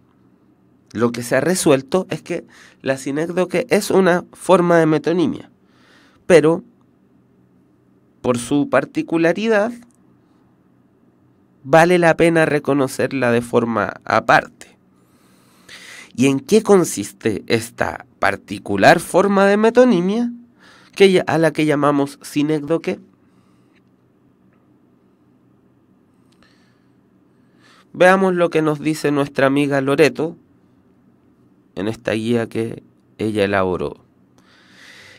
Speaker 1: Lo que se ha resuelto es que la sinécdoque es una forma de metonimia, pero por su particularidad vale la pena reconocerla de forma aparte. ¿Y en qué consiste esta particular forma de metonimia? a la que llamamos sinécdoque. Veamos lo que nos dice nuestra amiga Loreto en esta guía que ella elaboró.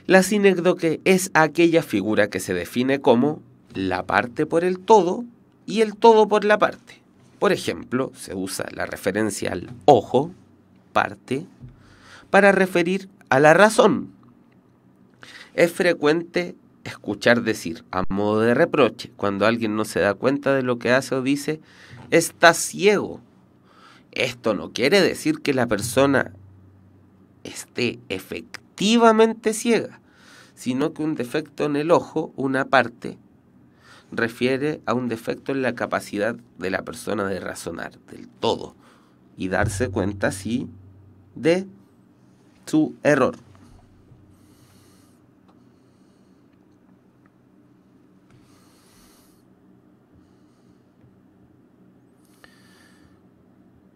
Speaker 1: La sinécdoque es aquella figura que se define como la parte por el todo y el todo por la parte. Por ejemplo, se usa la referencia al ojo, parte, para referir a la razón, es frecuente escuchar decir, a modo de reproche, cuando alguien no se da cuenta de lo que hace o dice, está ciego. Esto no quiere decir que la persona esté efectivamente ciega, sino que un defecto en el ojo, una parte, refiere a un defecto en la capacidad de la persona de razonar del todo y darse cuenta, sí, de su error.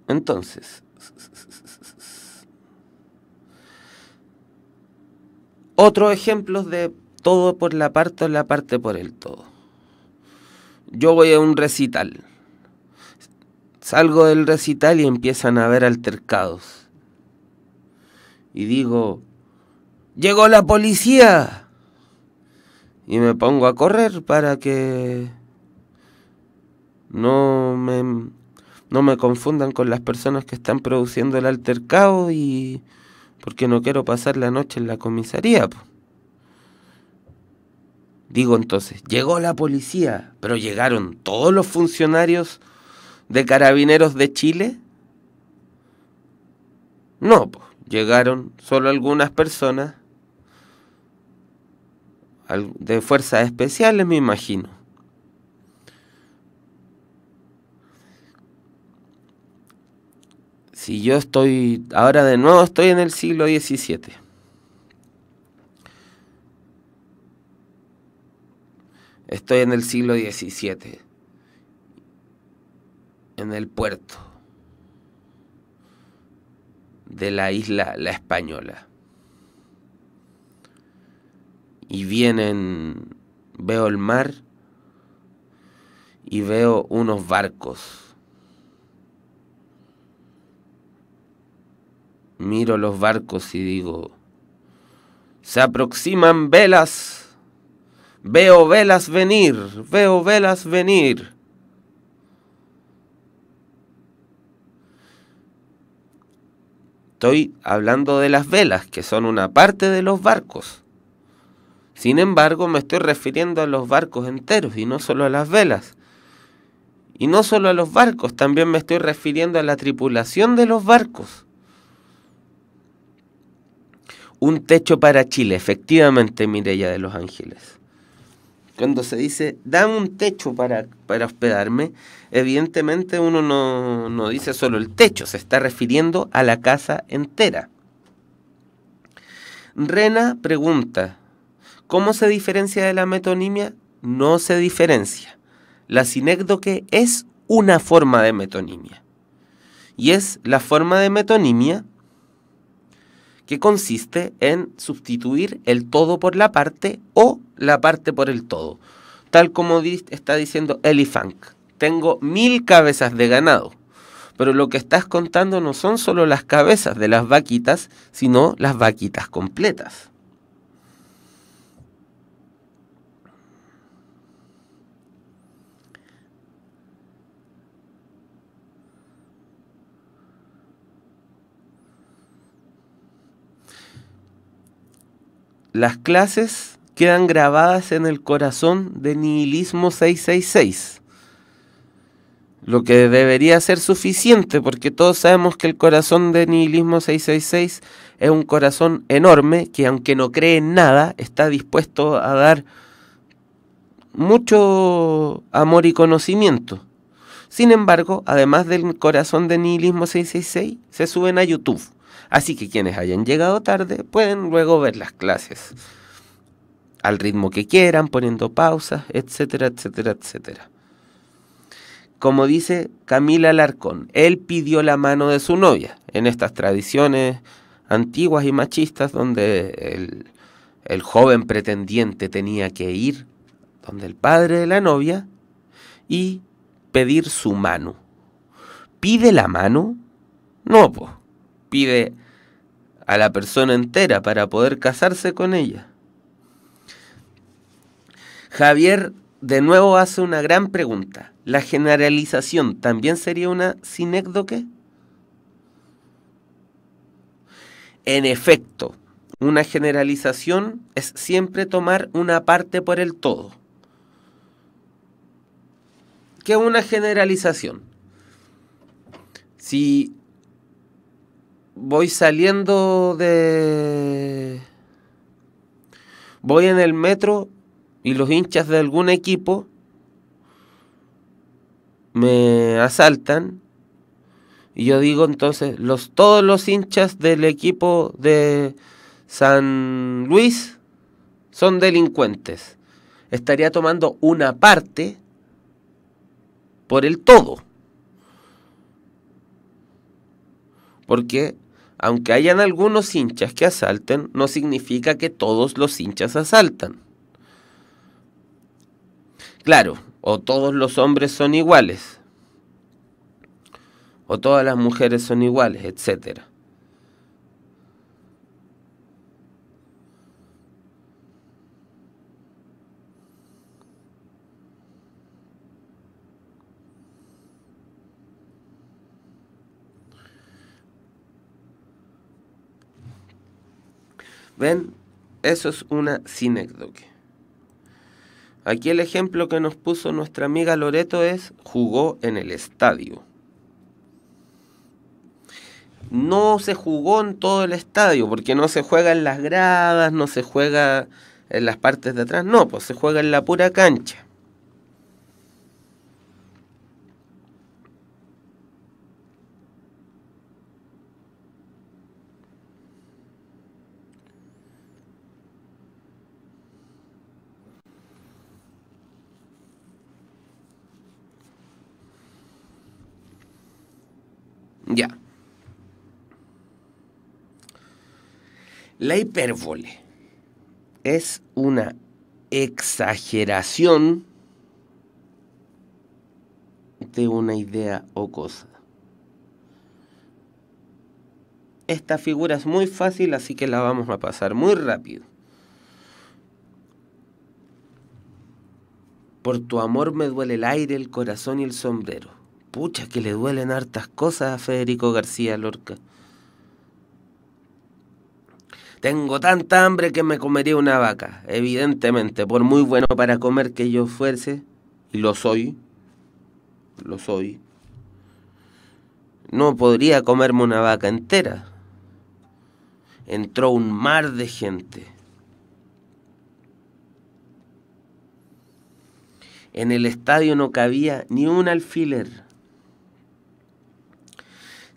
Speaker 1: Entonces, otro ejemplo de todo por la parte o la parte por el todo. Yo voy a un recital. Salgo del recital y empiezan a haber altercados. Y digo, llegó la policía. Y me pongo a correr para que no me no me confundan con las personas que están produciendo el altercado y porque no quiero pasar la noche en la comisaría. Digo entonces, llegó la policía, pero llegaron todos los funcionarios de carabineros de Chile. No, llegaron solo algunas personas de fuerzas especiales, me imagino. Si yo estoy, ahora de nuevo estoy en el siglo XVII. Estoy en el siglo XVII, en el puerto de la isla La Española. Y vienen, veo el mar y veo unos barcos Miro los barcos y digo, se aproximan velas, veo velas venir, veo velas venir. Estoy hablando de las velas, que son una parte de los barcos. Sin embargo, me estoy refiriendo a los barcos enteros y no solo a las velas. Y no solo a los barcos, también me estoy refiriendo a la tripulación de los barcos. Un techo para Chile, efectivamente, Mirella de los Ángeles. Cuando se dice, dame un techo para, para hospedarme, evidentemente uno no, no dice solo el techo, se está refiriendo a la casa entera. Rena pregunta, ¿cómo se diferencia de la metonimia? No se diferencia. La sinécdoque es una forma de metonimia. Y es la forma de metonimia que consiste en sustituir el todo por la parte o la parte por el todo. Tal como está diciendo Eli tengo mil cabezas de ganado, pero lo que estás contando no son solo las cabezas de las vaquitas, sino las vaquitas completas. las clases quedan grabadas en el corazón de Nihilismo 666. Lo que debería ser suficiente, porque todos sabemos que el corazón de Nihilismo 666 es un corazón enorme que aunque no cree en nada, está dispuesto a dar mucho amor y conocimiento. Sin embargo, además del corazón de Nihilismo 666, se suben a YouTube así que quienes hayan llegado tarde pueden luego ver las clases al ritmo que quieran, poniendo pausas, etcétera, etcétera, etcétera. Como dice Camila Alarcón, él pidió la mano de su novia en estas tradiciones antiguas y machistas donde el, joven pretendiente tenía que ir donde el padre de la novia y pedir su mano. ¿Pide la mano? No, pide a la persona entera para poder casarse con ella. Javier de nuevo hace una gran pregunta. ¿La generalización también sería una sinécdoque? En efecto, una generalización es siempre tomar una parte por el todo. ¿Qué es una generalización? Si voy saliendo de... Voy en el metro y los hinchas de algún equipo me asaltan y yo digo entonces, los, todos los hinchas del equipo de San Luis son delincuentes. Estaría tomando una parte por el todo. Porque aunque hayan algunos hinchas que asalten, no significa que todos los hinchas asaltan. Claro, o todos los hombres son iguales, o todas las mujeres son iguales, etcétera. ¿Ven? Eso es una sinécdoque. Aquí el ejemplo que nos puso nuestra amiga Loreto es jugó en el estadio. No se jugó en todo el estadio, porque no se juega en las gradas, no se juega en las partes de atrás, no, pues se juega en la pura cancha. Ya. La hipérbole es una exageración de una idea o cosa. Esta figura es muy fácil, así que la vamos a pasar muy rápido. Por tu amor me duele el aire, el corazón y el sombrero. Pucha, que le duelen hartas cosas a Federico García Lorca. Tengo tanta hambre que me comería una vaca. Evidentemente, por muy bueno para comer que yo fuese, y lo soy, lo soy, no podría comerme una vaca entera. Entró un mar de gente. En el estadio no cabía ni un alfiler.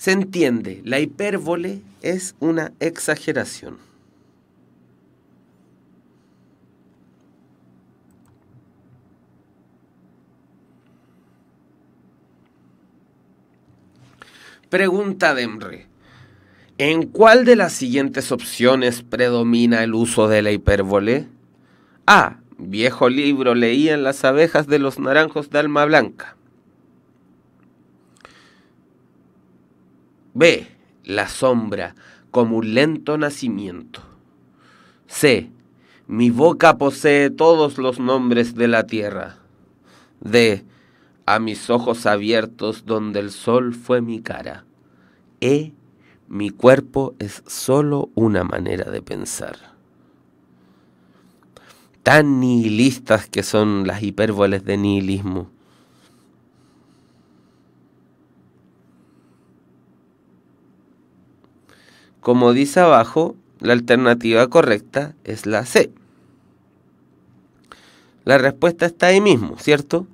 Speaker 1: Se entiende, la hipérbole es una exageración. Pregunta Demre. ¿En cuál de las siguientes opciones predomina el uso de la hipérbole? A. Viejo libro leían las abejas de los naranjos de alma blanca. B. La sombra como un lento nacimiento. C. Mi boca posee todos los nombres de la tierra. D. A mis ojos abiertos donde el sol fue mi cara. E. Mi cuerpo es solo una manera de pensar. Tan nihilistas que son las hipérboles de nihilismo. Como dice abajo, la alternativa correcta es la C. La respuesta está ahí mismo, ¿cierto?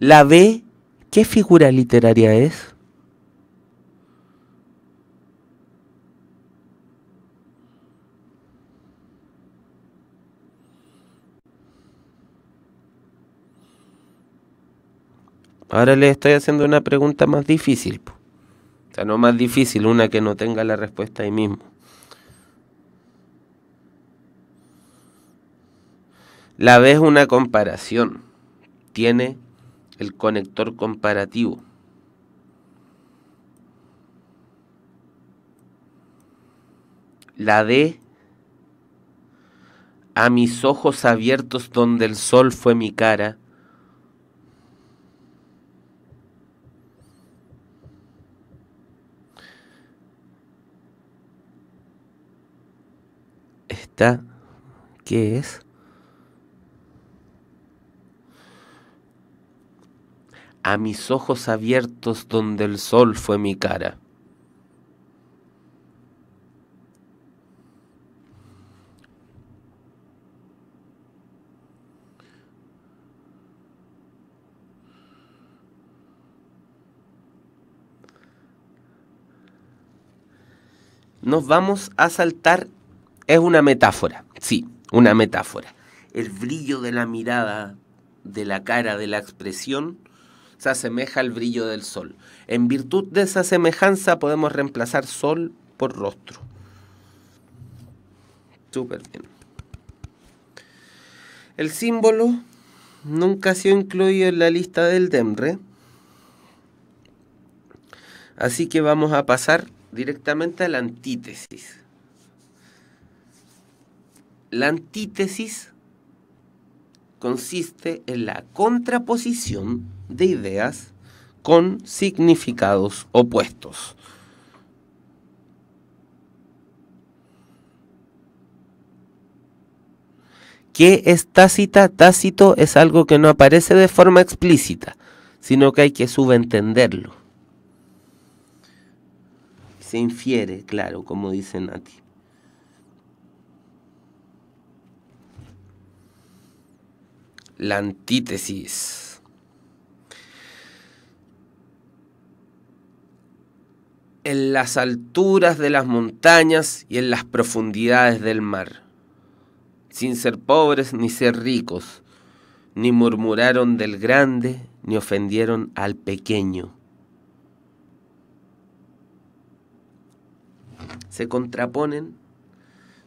Speaker 1: La B, ¿qué figura literaria es? Ahora le estoy haciendo una pregunta más difícil. O sea, no más difícil una que no tenga la respuesta ahí mismo. La B es una comparación. Tiene el conector comparativo. La D, a mis ojos abiertos donde el sol fue mi cara, ¿qué es? A mis ojos abiertos donde el sol fue mi cara. nos vamos a saltar es una metáfora, sí, una metáfora. El brillo de la mirada, de la cara, de la expresión, se asemeja al brillo del sol. En virtud de esa semejanza podemos reemplazar sol por rostro. Súper bien. El símbolo nunca ha sido incluido en la lista del DEMRE. Así que vamos a pasar directamente a la antítesis. La antítesis consiste en la contraposición de ideas con significados opuestos. ¿Qué es tácita? Tácito es algo que no aparece de forma explícita, sino que hay que subentenderlo. Se infiere, claro, como dice Nati. la antítesis. En las alturas de las montañas y en las profundidades del mar, sin ser pobres ni ser ricos, ni murmuraron del grande, ni ofendieron al pequeño. Se contraponen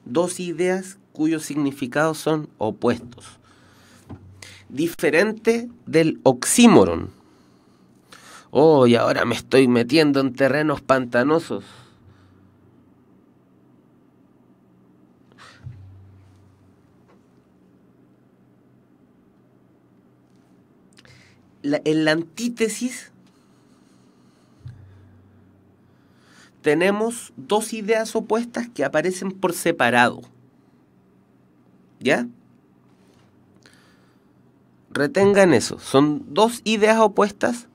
Speaker 1: dos ideas cuyos significados son opuestos diferente del oxímoron. Oh, y ahora me estoy metiendo en terrenos pantanosos. en la antítesis tenemos dos ideas opuestas que aparecen por separado. ¿Ya? Retengan eso. Son dos ideas opuestas,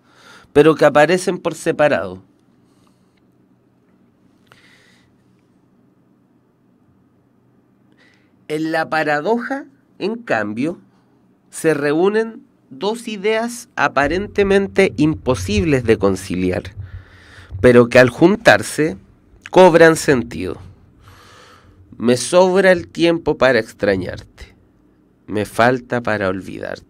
Speaker 1: pero que aparecen por separado. En la paradoja, en cambio, se reúnen dos ideas aparentemente imposibles de conciliar, pero que al juntarse cobran sentido. Me sobra el tiempo para extrañarte me falta para olvidarte.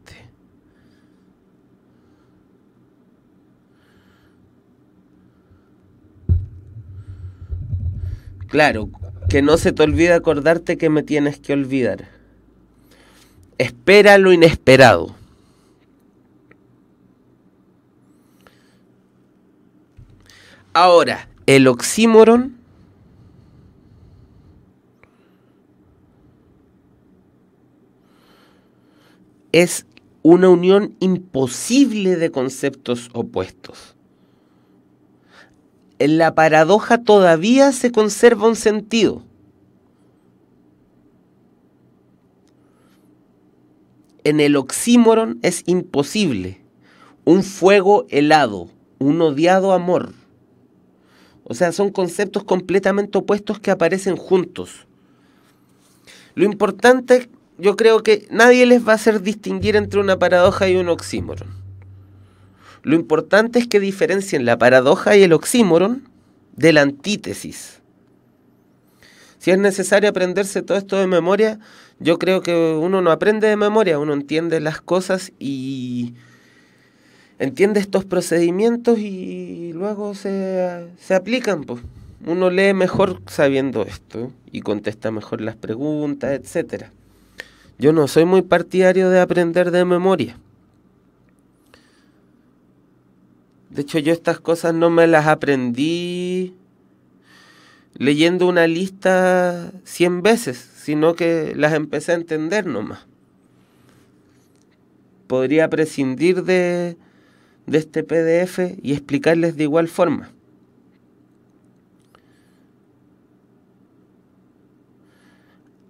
Speaker 1: Claro, que no se te olvide acordarte que me tienes que olvidar. Espera lo inesperado. Ahora, el oxímoron es una unión imposible de conceptos opuestos. En la paradoja todavía se conserva un sentido. En el oxímoron es imposible. Un fuego helado, un odiado amor. O sea, son conceptos completamente opuestos que aparecen juntos. Lo importante yo creo que nadie les va a hacer distinguir entre una paradoja y un oxímoron. Lo importante es que diferencien la paradoja y el oxímoron de la antítesis. Si es necesario aprenderse todo esto de memoria, yo creo que uno no aprende de memoria, uno entiende las cosas y entiende estos procedimientos y luego se, aplican. Pues. Uno lee mejor sabiendo esto y contesta mejor las preguntas, etcétera. Yo no soy muy partidario de aprender de memoria. De hecho, yo estas cosas no me las aprendí leyendo una lista 100 veces, sino que las empecé a entender nomás. Podría prescindir de, de este PDF y explicarles de igual forma.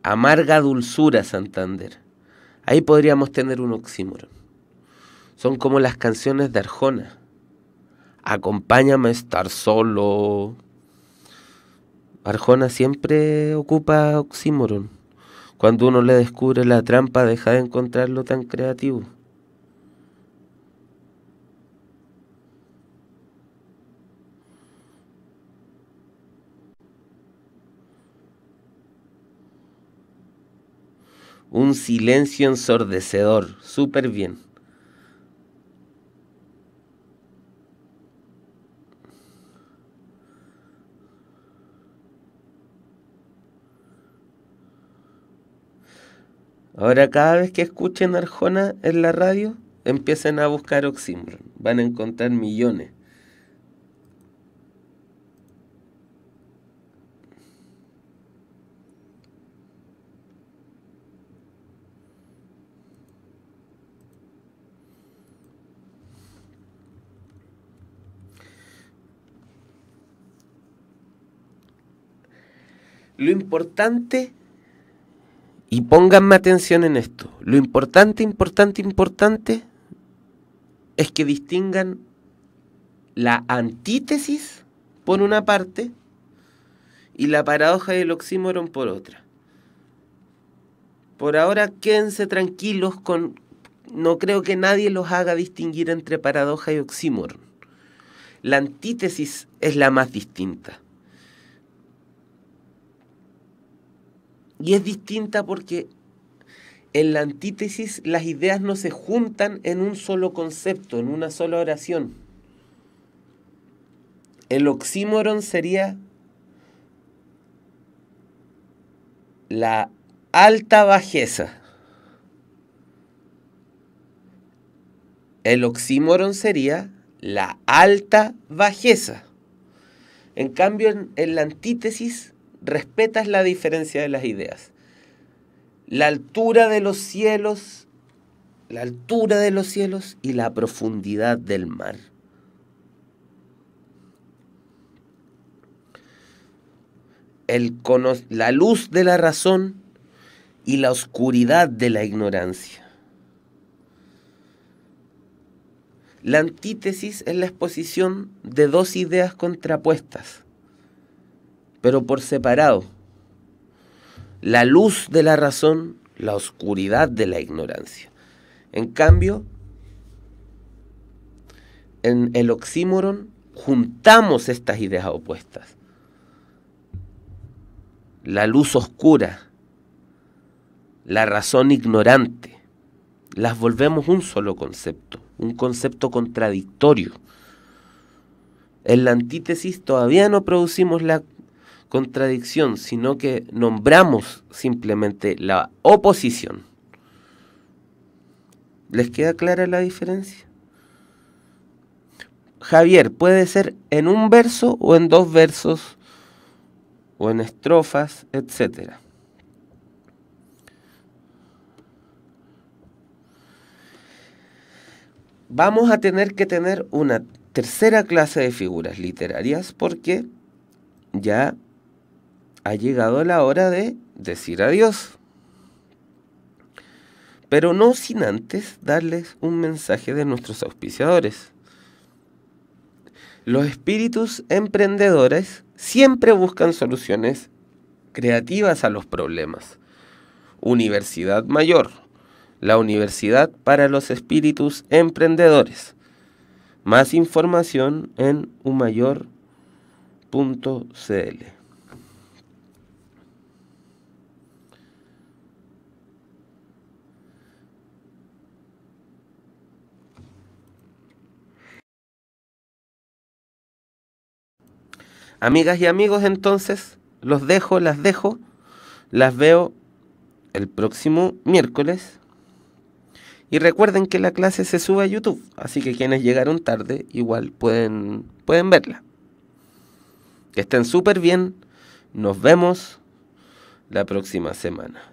Speaker 1: Amarga dulzura, Santander. Ahí podríamos tener un oxímoron. Son como las canciones de Arjona. Acompáñame a estar solo. Arjona siempre ocupa oxímoron. Cuando uno le descubre la trampa, deja de encontrarlo tan creativo. Un silencio ensordecedor. Súper bien. Ahora cada vez que escuchen Arjona en la radio, empiecen a buscar Oxymoron. Van a encontrar millones. Lo importante, y pónganme atención en esto, lo importante, importante, importante es que distingan la antítesis por una parte y la paradoja y del oxímoron por otra. Por ahora quédense tranquilos con... No creo que nadie los haga distinguir entre paradoja y oxímoron. La antítesis es la más distinta. Y es distinta porque en la antítesis las ideas no se juntan en un solo concepto, en una sola oración. El oxímoron sería la alta bajeza. El oxímoron sería la alta bajeza. En cambio, en, en la antítesis respetas la diferencia de las ideas. La altura de los cielos, la altura de los cielos y la profundidad del mar. la luz de la razón y la oscuridad de la ignorancia. La antítesis es la exposición de dos ideas contrapuestas pero por separado. La luz de la razón, la oscuridad de la ignorancia. En cambio, en el oxímoron juntamos estas ideas opuestas. La luz oscura, la razón ignorante, las volvemos un solo concepto, un concepto contradictorio. En la antítesis todavía no producimos la contradicción, sino que nombramos simplemente la oposición. ¿Les queda clara la diferencia? Javier puede ser en un verso o en dos versos o en estrofas, etc. Vamos a tener que tener una tercera clase de figuras literarias porque ya ha llegado la hora de decir adiós. Pero no sin antes darles un mensaje de nuestros auspiciadores. Los espíritus emprendedores siempre buscan soluciones creativas a los problemas. Universidad Mayor, la universidad para los espíritus emprendedores. Más información en umayor.cl. Amigas y amigos, entonces, los dejo, las dejo. Las veo el próximo miércoles. Y recuerden que la clase se sube a YouTube, así que quienes llegaron tarde igual pueden, pueden verla. Que estén súper bien. Nos vemos la próxima semana.